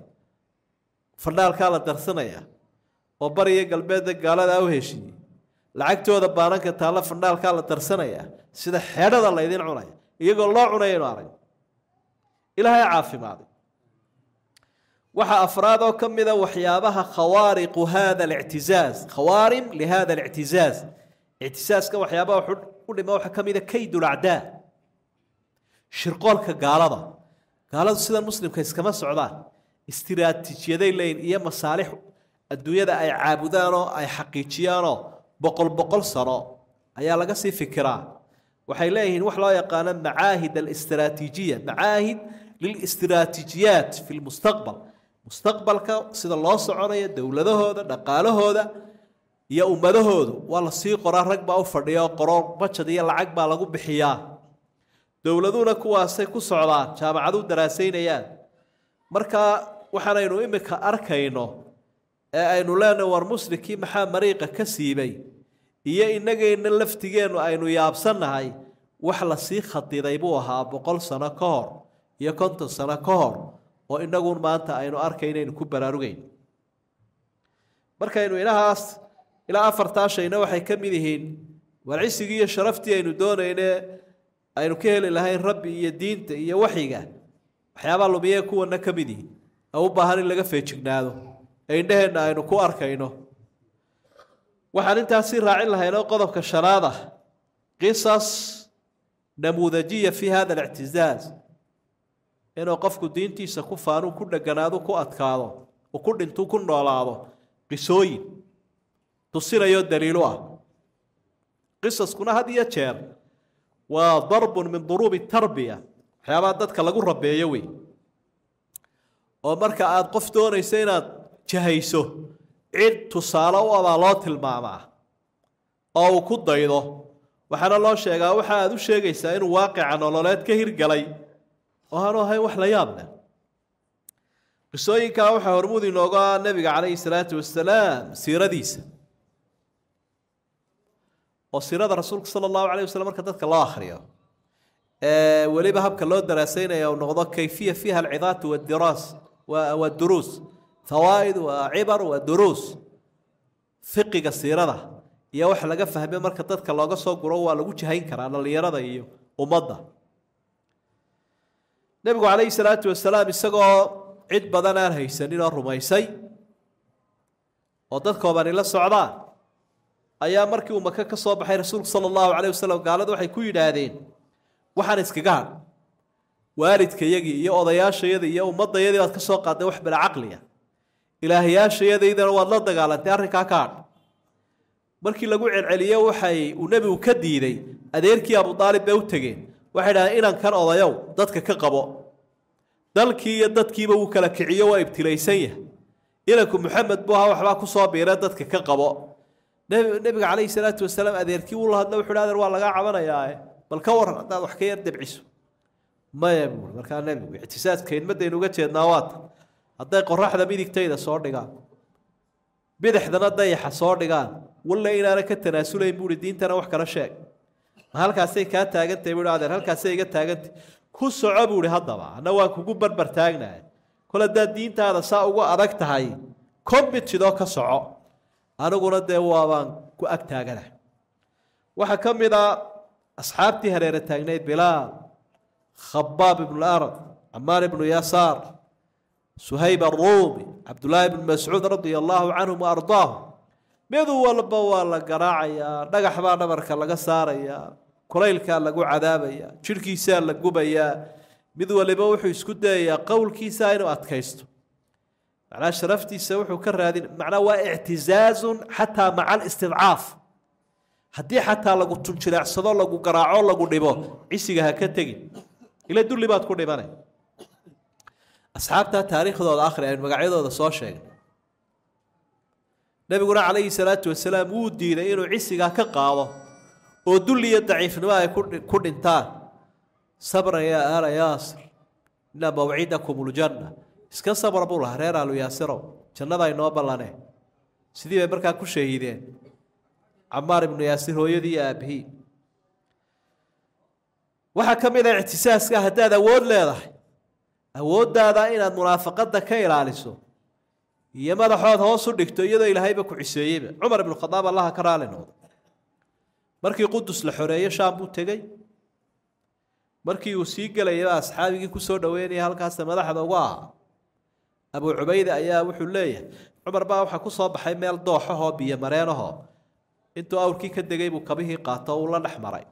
fandhaalkaa la darsanayaa oo bariyo galbeedda gaaladaa u heshiiyey lacagtooda baananka taalla fandhaalkaa la darsanaya sida xeedhada laydin cunaya iyagoo loo cunayaynu aragn ilaahay caafimaaday waxaa afraad oo ka mida ah waxyaabaha khawaariqu haada alictizaaz khawaarim lihada alictizaaz ictisaaska waxyaabaha wuxuu u dhima waxaa ka mida ah kaydulacdaa shirqoolka gaalada gaaladu sidan muslimka iskama socdaan istiraatiijiyaday leeyihin iyo masaalix adduunyada ay caabudaan oo ay xaqiijiyaanoo boqol boqol sano ayaa laga sii fikiraa waxay leeyihiin wax loo yaqaano macaahid alistraatiijiya macaahid lilistraatiijiyaat fi lmustaqbal mustaqbalka sida loo soconaya dowladahooda dhaqaalahooda iyo ummadahoodu waa lasii qoraa rag baa u fadhiya qoro bajad iyo lacag baa lagu bixiyaa dowladuna kuwaasay ku socdaan jaamacadu daraasaynayaa markaa waxaanaynu imika arkayno ee aynu leenahy war mushrikii maxaa mariiqa ka siibay iyo innagayna laftigeennu aynu yaabsannahay wax la sii khadiday buu ahaa boqol sano ka hor iyo konton sano ka hor oo innagun maanta aynu arkay inaynu ku baraarugayn markaynu inahaas ilaa afartaa shayna waxay ka mid yihiin warcisigii iyo sharaftii aynu doonayne aynu ka heli lahayn rabbi iyo diinta iyo waxyiga waxyaabaa lumiyee kuwanna ka mid yihin ee u baahan in laga feejignaado ee indhaheenna aynu ku arkayno waxaan intaasi raacin lahaynoo qodobka shanaad ah qisas namuudajiya fii hada alictizaaz inuu qofku diintiisa ku faanu ku dheganaado ku adkaado u ku dhintu ku noolaado qisooyin tusinayoo daliilu ah qisaskuna had iyo jeer waa darbun min duruubi tarbiya waxyaabaha dadka lagu rabeeyo wey oo marka aada qof doonaysa inaad jahayso cid tusaale u abaa ah loo tilmaamaa oo uu ku daydo waxaana loo sheegaa waxa aada u sheegaysaa inuu waaqica nololeed ka hirgalay oo aanu ahayn wax la yaabna qisooyinkaa waxaa hormuud inooga ah nebiga calayhi salaatu wasalaam siiradiisa oo siirada rasuulka sala allahu alayh waslm marka dadka loo akhriyo weliba habka loo daraasaynaya uu noqdo kayfiya fiha alcidaatu wdiraas waduruus fawaa'id waa cibar waa duruus fiqiga siirada iyo wax laga fahmay marka dadka looga soo guro waa lagu jahayn karaa dhallinyarada iyo ummadda nebigu calayhi salaatu wasalaam isagoo cid badan aan haysanin oo rumaysay oo dadkoobani la socdaan ayaa markii uu maka ka soo baxay rasuulku sala allahu calayh wasalam gaalada waxay ku yidhaahdeen waxaan iskaga hadh waalidkayagii iyo odayaashayadii iyo ummaddayadii baad ka soo qaadday wax bila ilaahyaashayadeydana waad la dagaalantay arrinkaa ka hadh markii lagu celceliye waxay uu nebigu ka diiday adeerkii abudaalib bay u tegeen waxay dhahdeen inankan odayow dadka ka qabo dalkii iyo dadkiiba wuu kala kiciyo waa ibtilaysan yahay inanku maxamed buu ahaa waxbaa ku soo biireen dadka ka qabo nebiga calayhi salaatu wasalaam adeerkii wuu la hadla wuxuu adeer waa lagaa cabanayaae bal ka waran haddaad wax ka yar debciso maya buui markaa nebigu ictisaadkayn madaynu uga jeednaa waata hadday qoraxda midigtayda soo dhigaan bidixdana dayaxa soo dhigaan walle inaana ka tanaasulayn buui diintana wax kala sheeg ma halkaasay kaa taagantahy bui adeer halkaasay iga taagantah ku soco buuhi haddaba anna waan kugu barbar taagnahay kol haddaad diintaada saa ugu adag tahay combitidoo ka soco aniguna dee waabaan ku ag taagana waxaa ka mid a asxaabtii hareere taagnayd bilaal khabaab ibnu arad camaan ibnu yasaar suhayb aruumi cabdullaahi bn mascuud radi allaahu canhum wa ardaahu mid walba waa la garaacayaa dhagax baa dhabarka laga saarayaa kulaylkaa lagu cadaabayaa jidhkiisaa la gubayaa mid waliba wuxuu isku dayayaa qowlkiisa inuu adkaysto macnaa sharaftiisa wuxuu ka raadin macnaa waa ictizaazun xataa maca alistidcaaf haddii xataa lagu tunjiraacsado lagu garaaco lagu dhibo cisiga ha ka tegin ila dulli baad ku dhibanay asxaabtaa taariikhdooda akhri aynu magacyadooda soo sheegnay nebiguna calayhi salaatu wasalaam wuu diiday inuu cisigaa ka qaado oo dulli iyo daciifnimo ay ku dhintaan sabra yaa aala yaasir ina mawcidakum uljanna iska sabra buu lahaa reer aaluyaasirow jannada noo ballanee sidii bay markaa ku shahiideen camaar ibnu yaasir hooyadii iyo aabihii waxaa ka mid a ah ictisaaska haddaad awood leedahay awooddaada inaad munaafaqadda ka ilaaliso iyo madaxood hoos u dhigto iyadoo ilaahayba ku ciseeyeyba cumar ibnukhadaab allaha ka raali noqda markii qudus la xoreeyo shaam buu tegey markii uu sii gelayaba asxaabigii ku soo dhoweynaya halkaasa madaxda ugu ahaa abuu cubayda ayaa wuxuu leeyahay cumar baa waxaa soo baxay meel dooxahoo biyo mareenahoo intuu awrkii ka degay buu kabihii qaato uu la dhex maray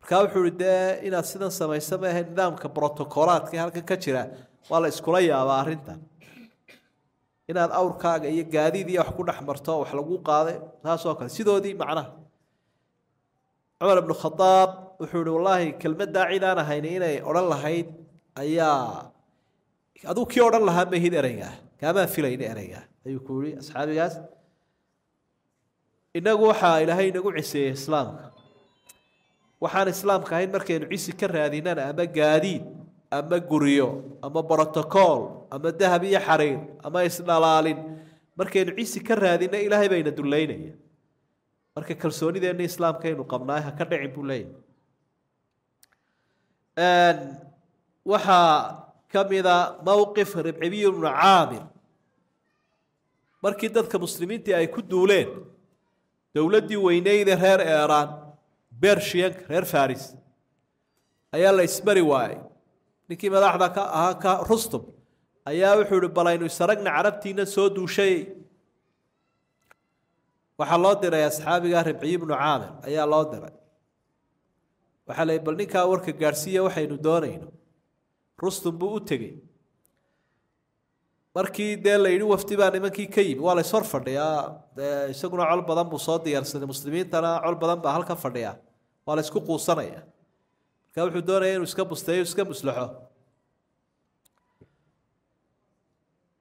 markaa wuxuu hi dee inaad sidan samaysa maahe nidaamka brotocolaadka halka ka jira waa la iskula yaabaa arrintan inaad awrkaaga iyo gaadiid iyo wax ku dhex marto wax lagu qaaday taasoo kale sidoodii macnaha cumar ibnu khadaab wuxuu hi wallaahi kelmaddaa cidaan ahayn inay odhan lahayd ayaa aduu kii odhan lahaa mahid ereygaa kaamaa filayni ereyga ayuu ku yihi asxaabigaas inagu waxaa ilaahay inagu ciseeyey islaamka waxaan islaamka ahayn markaynu cisi ka raadinana ama gaadiid ama guryo ama brotocool ama dahab iyo xariir ama isdhalaalin markaynu cisi ka raadina ilaahay bayna dullaynaya marka kalsoonideenna islaamkaynu qabnaay ha ka dhicin buu leeyahay waxaa ka mida mowqif ribcibiy bnu caamir markii dadka muslimiintii ay ku duuleen dowladdii weyneyda reer eeraan bershiyanka reer faris ayaa la ismari waayey ninkii madaxda ka ahaa ka rustum ayaa wuxuu ihi balaynu isaragna carabtiina soo duushay waxaa loo diray asxaabiga ribciy ibnu caamir ayaa loo diray waxaa la bal ninkaa warka gaadhsiiya waxaynu doonayno rustum buu u tegey markii dee la yidhi wafdi baa nimankii ka yimi waa lays hor fadhiyaa dee isaguna col badan buu soo diyaarsaday muslimiintana col badan baa halka fadhiyaa waa la isku quusanaya marka wuxuu doonayaa inuu iska busteeyo iska muslaxo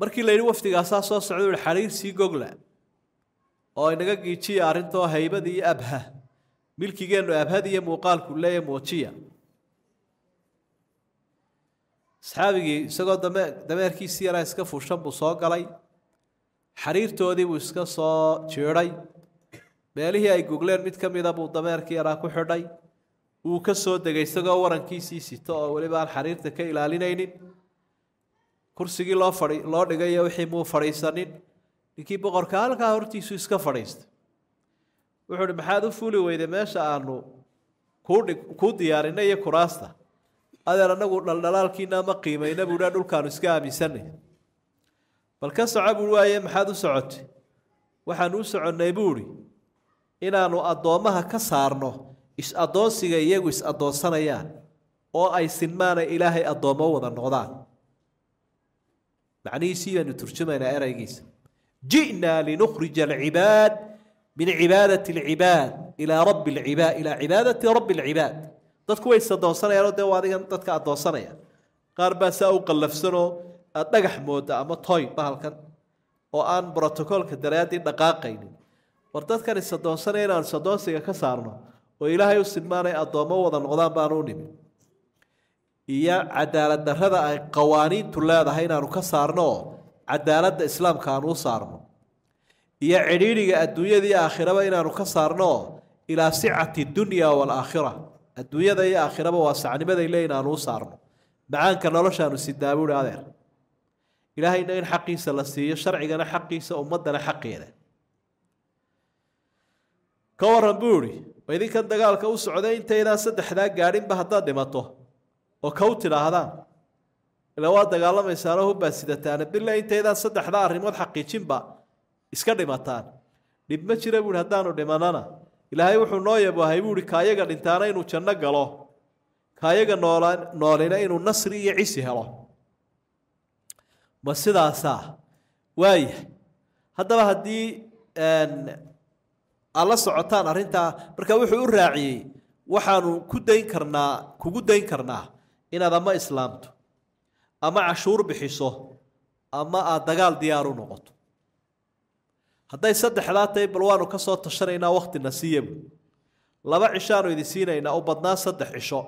markii la yidhi wafdigaasaa soo socda uhi xariir sii gogla oo inaga giijiya arrintoo haybada iyo abha milkigeennu abhada iyo muuqaalku leeyahy muujiya asxaabigii isagoo dame dameerkiisii yaraa iska fuushan buu soo galay xariirtoodii buu iska soo jeedhay meelihii ay gogleen mid ka mida buu dameerkii yaraa ku xidhay wuu ka soo degay isagoo warankiisii sito oo weliba aan xariirta ka ilaalinaynin kursigii loo fadhi loo dhigay wixii muu fadhiisanin ninkii boqorka halkaa hortiisu iska fadhiistay wuxuu uhi maxaad u fuuli weyday meesha aanu kuu diyaarinay iyo kuraasta adeer anagu dhaldhalaalkiina ma qiimayna buudha dhulkaanu iska aaminsanay bal ka soco buu waaye maxaad u socotay waxaanu u soconnay buu buuhi inaannu addoommaha ka saarno is-addoonsiga iyagu is-addoonsanayaan oo ay sinmaana ilaahay addoommo wada noqdaan macnihiisii baanu turjumaynaa ereygiisa ji'naa linukhrija alcibaad min cibaadati alcibaad ilaa rabbi alcibaad ilaa cibaadati rabbi alcibaad dadku way is oo dee waa adigan dadka addoonsanaya qaar baa saa u qallafsanoo dhagax mooda ama toy bahalkan oo aan brotocoolka daraaddii dhaqaaqaynin war dadkani sadoonsana inaan sadoonsiga ka saarno oo ilaahay u sidmaanay addoommo wada noqdaan baanu u nimi iyo cadaalad darrada ay qawaaniintu leedahay inaanu ka saarnooo cadaaladda islaamka aanu u saarno iyo cidhiidhiga adduunyada iyo aakhiraba inaanu ka saarnooo ilaa sicati dunya waalaakhira adduunyada iyo aakhiraba waa sacnimaday le aanu u saarno macaanka noloshaanu sidaabuuhi adeer ilaahayna in xaqiisa la siiyo sharcigana xaqiisa ummaddana xaqeeda ka waran buu idhi ma idinkan dagaalka u socday intaydaan saddexdaa gaadhinba haddaad dhimato oo kaw tidhaahdaan ila waa dagaalamaysaano hubbaa sidataana bila intaydaan saddexdaa arrimood xaqiijinba iska dhimataan dhib ma jira buuhi haddaanu dhimanana ilaahay wuxuu noo yabahay buuhi kaayaga dhintaana inuu janno galo kaayaga noola noolina inuu nasri iyo cisi helo ma sidaasaa waaya haddaba haddii aad la socotaan arrintaa marka wuxuu u raaciyey waxaanu ku dayn karnaa kugu dayn karnaa inaad ama islaamto ama cashuur bixiso ama aad dagaal diyaar u noqoto hadday saddexdaa tahay bal waanu ka soo tashanaynaa wakhtina siiyabu laba cishaanu idin siinaynaa u badnaa saddex cisho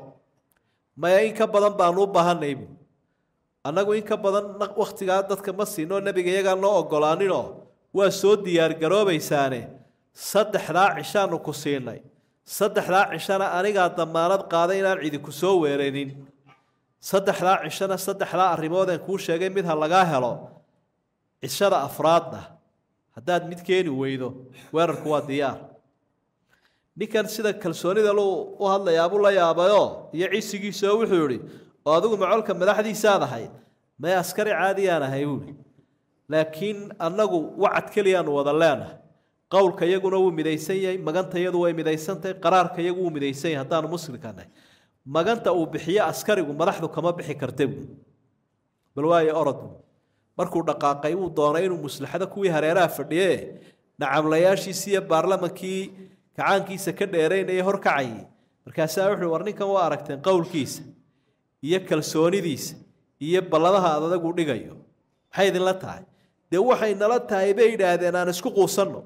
maya in ka badan baanu u baahanaybu annagu in ka badan wakhtigaa dadka ma siinoo nebiga iyagaa noo ogolaaninoo waa soo diyaargaroobaysaane saddexdaa cishaanu ku siinay saddexdaa cishana anigaa damaanad qaaday inaan cidi ku soo weeranin saddexdaa cishana saddexdaa arrimoodeen kuu sheegay mid ha lagaa helo cishada afraadna haddaad mid keeni weydo weerarku waa diyaar ninkan sida kalsoonida lu u hadlayaabuu la yaabayoo iyo cisigiisao wuxuu yidhi oo adigu macolka madaxdiisaad ahay may askari caadiyaan ahay buuli laakiin annagu wacad keliyaan wada leenahay qowlka iyaguna wuu midaysan yahay maganta magantayadu way midaysantahay qaraarka iyagu wuu midaysan yahay haddaanu muslimkaanahay maganta uu bixiyo askarigu madaxdu kama bixi karta bu bal waayo orodgu markuu dhaqaaqay uu doonay inuu muslaxdo kuwii hareeraha fadhiyee nacamlayaashiisi iyo baarlamankii kacaankiisa ka dheeraynaya horkacayay markaasaa wuxuu war ninkan u aragteen qowlkiisa iyo kalsoonidiisa iyo balladaha aad dhigayo maxay idinla tahay dee waxay nala tahay bay yidhaahdeen aan isku quusanno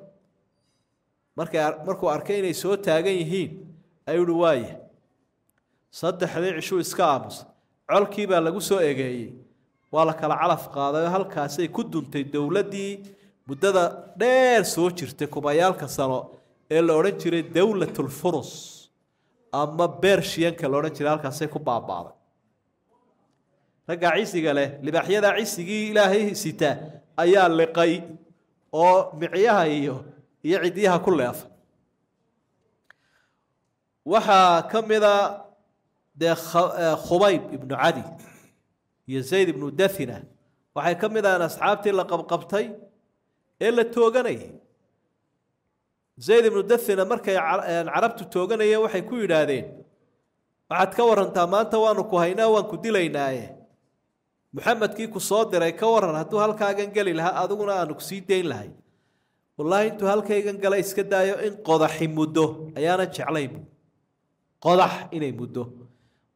markuu arkay inay soo taagan yihiin ayuuhi waaye saddexdii cishuu iska aamusa colkii baa lagu soo egeeyey waa la kala calaf qaaday oo halkaasay ku duntay dowladdii muddada dheer soo jirtay kubayaalka sano ee la odhan jiray dowlatulfurus ama beershiyanka la odhan jiray halkaasay ku baabaaday ragga cisiga leh libaaxyadaa cisigii ilaahay sitaa ayaa liqay oo micyaha iyo iyo cidyaha ku leefa waxaa ka mida dee khubayb ibnu cadi iyo zayd ibnu dathina waxay ka mid ahaan asxaabtii la qabqabtay ee la tooganayay zayd ibnu dathina markay e, carabtu tooganayeen waxay ku yidhaahdeen waxaad ka warantaa maanta waanu ku haynaa waan ku dilaynaaye muxamedkii ku soo diray ka waran hadduu halkaagan geli lahaa adiguna aanu sii dayn lahay wallaahi intuu halkaygan gala iska daayo in qodaxi muddo ayaana jeclaybu qodax inay muddo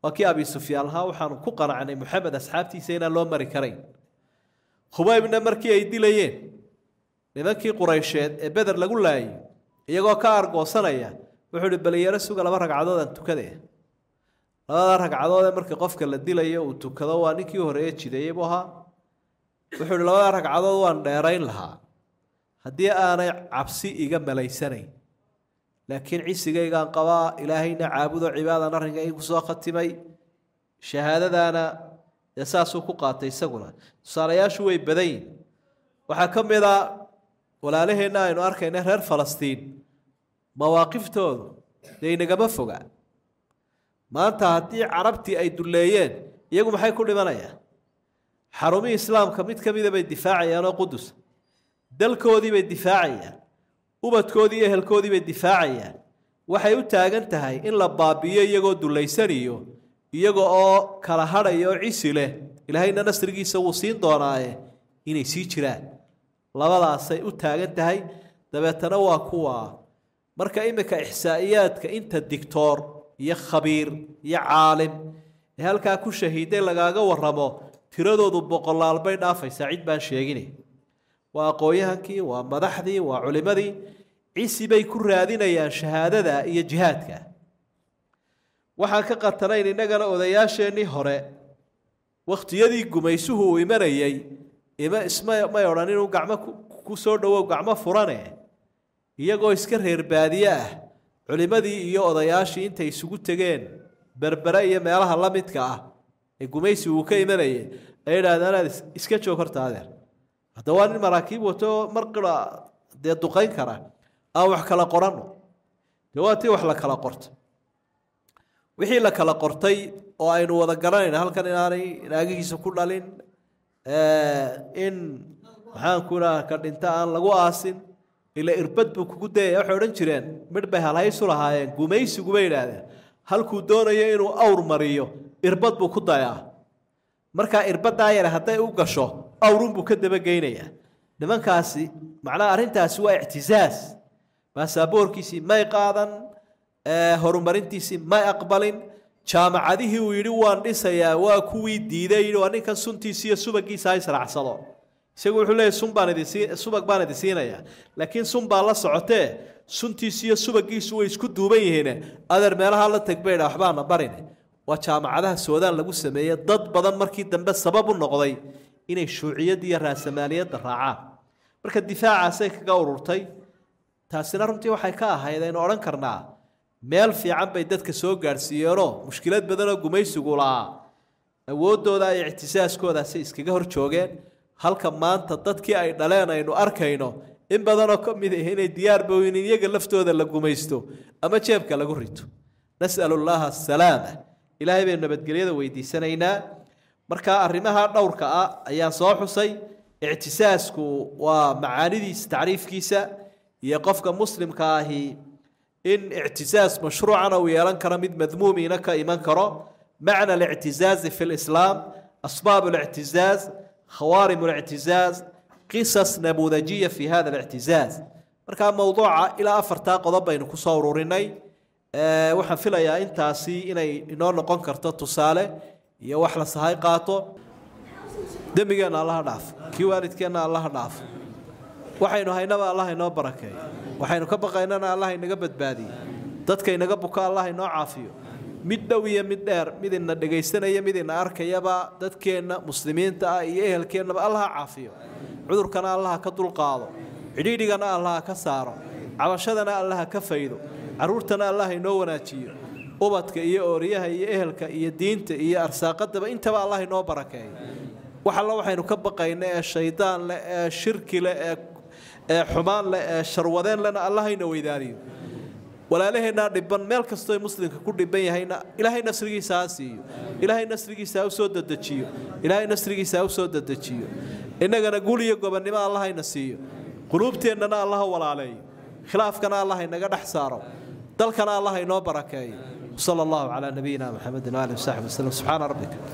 waa kii abi sufyaan lahaa waxaanu ku qanacnay moxamed asxaabtiisa inaan loo mari karayn khubaybna markii ay dilayeen nimankii quraysheed ee beder lagu laayay iyagoo ka argoosanaya wuxuu ihi baliyaro suga laba ragcadood aan tukade labada ragcadood ee markii qofka la dilayo uu tukado waa ninkii horeeye jideeyey buu ahaa wuxuu ihi labada ragcadood waan dheerayn lahaa haddii aanay cabsi iga malaysanayn laakiin cisigaygaan qabaa ilaahayna caabudo cibaadana ringa igu soo khatimay shahaadadaana dee saasuu ku qaatay isaguna tusaalayaashu way badanyin waxaa ka mid a ah walaalaheenna aynu arkayna reer falastiin mawaaqiftoodu dee inagama foga maanta haddii carabtii ay dulleeyeen iyagu maxay ku dhimanayaan xarumihii islaamka mid ka mida bay difaacayaan oo qudus dalkoodii bay difaacayaan ubadkoodii iyo ehelkoodii bay difaacayaan waxay u taagan tahay in la baabiyo iyagoo dullaysanayo iyaga oo kala hadhaya oo cisi leh ilaahayna nasrigiisa wuu siin doonaaye inay sii jiraan labadaasay u taagan tahay dabeetana waa kuwa marka iminka ixsaa'iyaadka inta digtoor iyo khabiir iyo caalim ee halkaa ku shahiiday lagaaga warramo tiradoodu boqolaalbay dhaafaysaa cid baan sheeginay waa aqoonyahankii waa madaxdii waa culimadii cisi bay ku raadinayaan shahaadada iyo jihaadka waxaan ka qatanayn innagana odayaasheennii hore wakhtiyadii gumaysuhu uu imanayey ima ismamay odhan inuu gacmo ku soo dhowow gacmo furane iyagoo iska reer baadiye ah culimmadii iyo odayaashii intay isugu tegeen berbere iyo meelaha la midka ah ee gumaysi uu ka imanayay ay idhaahdeen aad iska joog horta adeer hadda waa nin maraakiib wato mar qira dee duqayn kara aan wax kala qoranno de waa wax la kala qorto wixii la kala qortay oo aynu wada garanayna halkan inaanay naagihiisa ku dhalin eh, in maxaankuraa ka dhinta aan lagu aasin ila irbad buu kugu dayaya waxay odhan jireen mid bay halhaysu lahaayeen gumaysigu bay idhaahdeen halkuu doonayo inuu awr mariyo irbad buu ku dayaa markaa irbaddaa yare hadday u gasho awrun buu ka dabageynayaa nimankaasi macnaha arrintaasi waa ictizaaz baasaboorkiisii may qaadan horumarintiisii may aqbalin jaamacadihii uu yidhi waan dhisayaa waa kuwii diiday waa ninkan suntiisi iyo subagiisa ha israacsado isagu wuxuu leeyahy sun baan idinsi subag baan idin siinayaa laakiin sun baa la socotee suntiisi iyo subagiisu way isku duuban yihiine adeer meelaha la teg baydha waxbaana barin waa jaamacadaha soodaan lagu sameeye dad badan markii dambe sabab u noqday inay shuuciyad iyo raasamaaliyadda raacaan marka difaacaasay kaga ururtay taasina runtii waxay ka ahayd aynu odhan karnaa meel fiican bay dadka soo gaadhsiiyeenoo mushkilad badanoo gumaysigu lahaa awooddooda iyo ictisaaskoodaasay iskaga hor joogeen halka maanta dadkii ay dhaleen aynu arkayno in badanoo ka mid ah inay diyaarba in iyaga laftooda la gumaysto ama jeebka lagu rito nas'alu llaaha asalaama ilaahay baynu nabadgelyada weydiisanaynaa markaa arrimaha dhowrka ah ayaan soo xusay ictisaasku waa macaanidiisa tacriifkiisa iyo qofka muslimka ahi in ictisaas mashruucana uu yeelan karo mid madmuumiina ka iman karo macna alictizaazi fi lislaam asbaab اlictizaaz khawaarim اlictizaaz qisas namuudajiya fi hada اlictizaaz markaa mowduuca ilaa afartaa qodob baynu kusoo ururinay waxaan filayaa intaasi inay inoo noqon karto tusaale iyo wax la sahay qaato dembigeenna allaha dhaaf kii waalidkeenna allaha dhaaf waxaynu haynaba allaha inoo barakeeyo waxaynu ka baqaynana allaha inaga badbaadiyo dadka inaga buka allah inoo caafiyo mid dhow iyo mid dheer mid ina dhegaysanaya mid ina arkayaba dadkeenna muslimiinta ah iyo ehelkeennaba allaha caafiyo cudurkana allaha ka dulqaado cidhiidhigana allaha ka saaro cabashadana allaha ka faydo carruurtana allaha inoo wanaajiyo ubadka iyo ooriyaha iyo ehelka iyo diinta iyo arsaaqadaba intaba allah inoo barakeeyo wax waxaynu ka baqayna ee shaydaan leh ee shirki leh ee ee xumaan leh ee sharwadeen lehna allahayna weydaaniyo walaalaheennaa dhiban meel kastoo muslimka ku dhiban yahayna ilaahay nasrigiisa ha siiyo ilaahay nasrigiisa ha usoo dadejiyo ilaahay nasrigiisa ha usoo dadejiyo innagana gul iyo gobonnimo allahayna siiyo quluubteennana allaha walaaleeyo khilaafkana allahaynaga dhex saaro dalkana allahaynoo barakeeyo وصلى الله على نبينا محمد وآله وصحبه وسلم سبحان ربك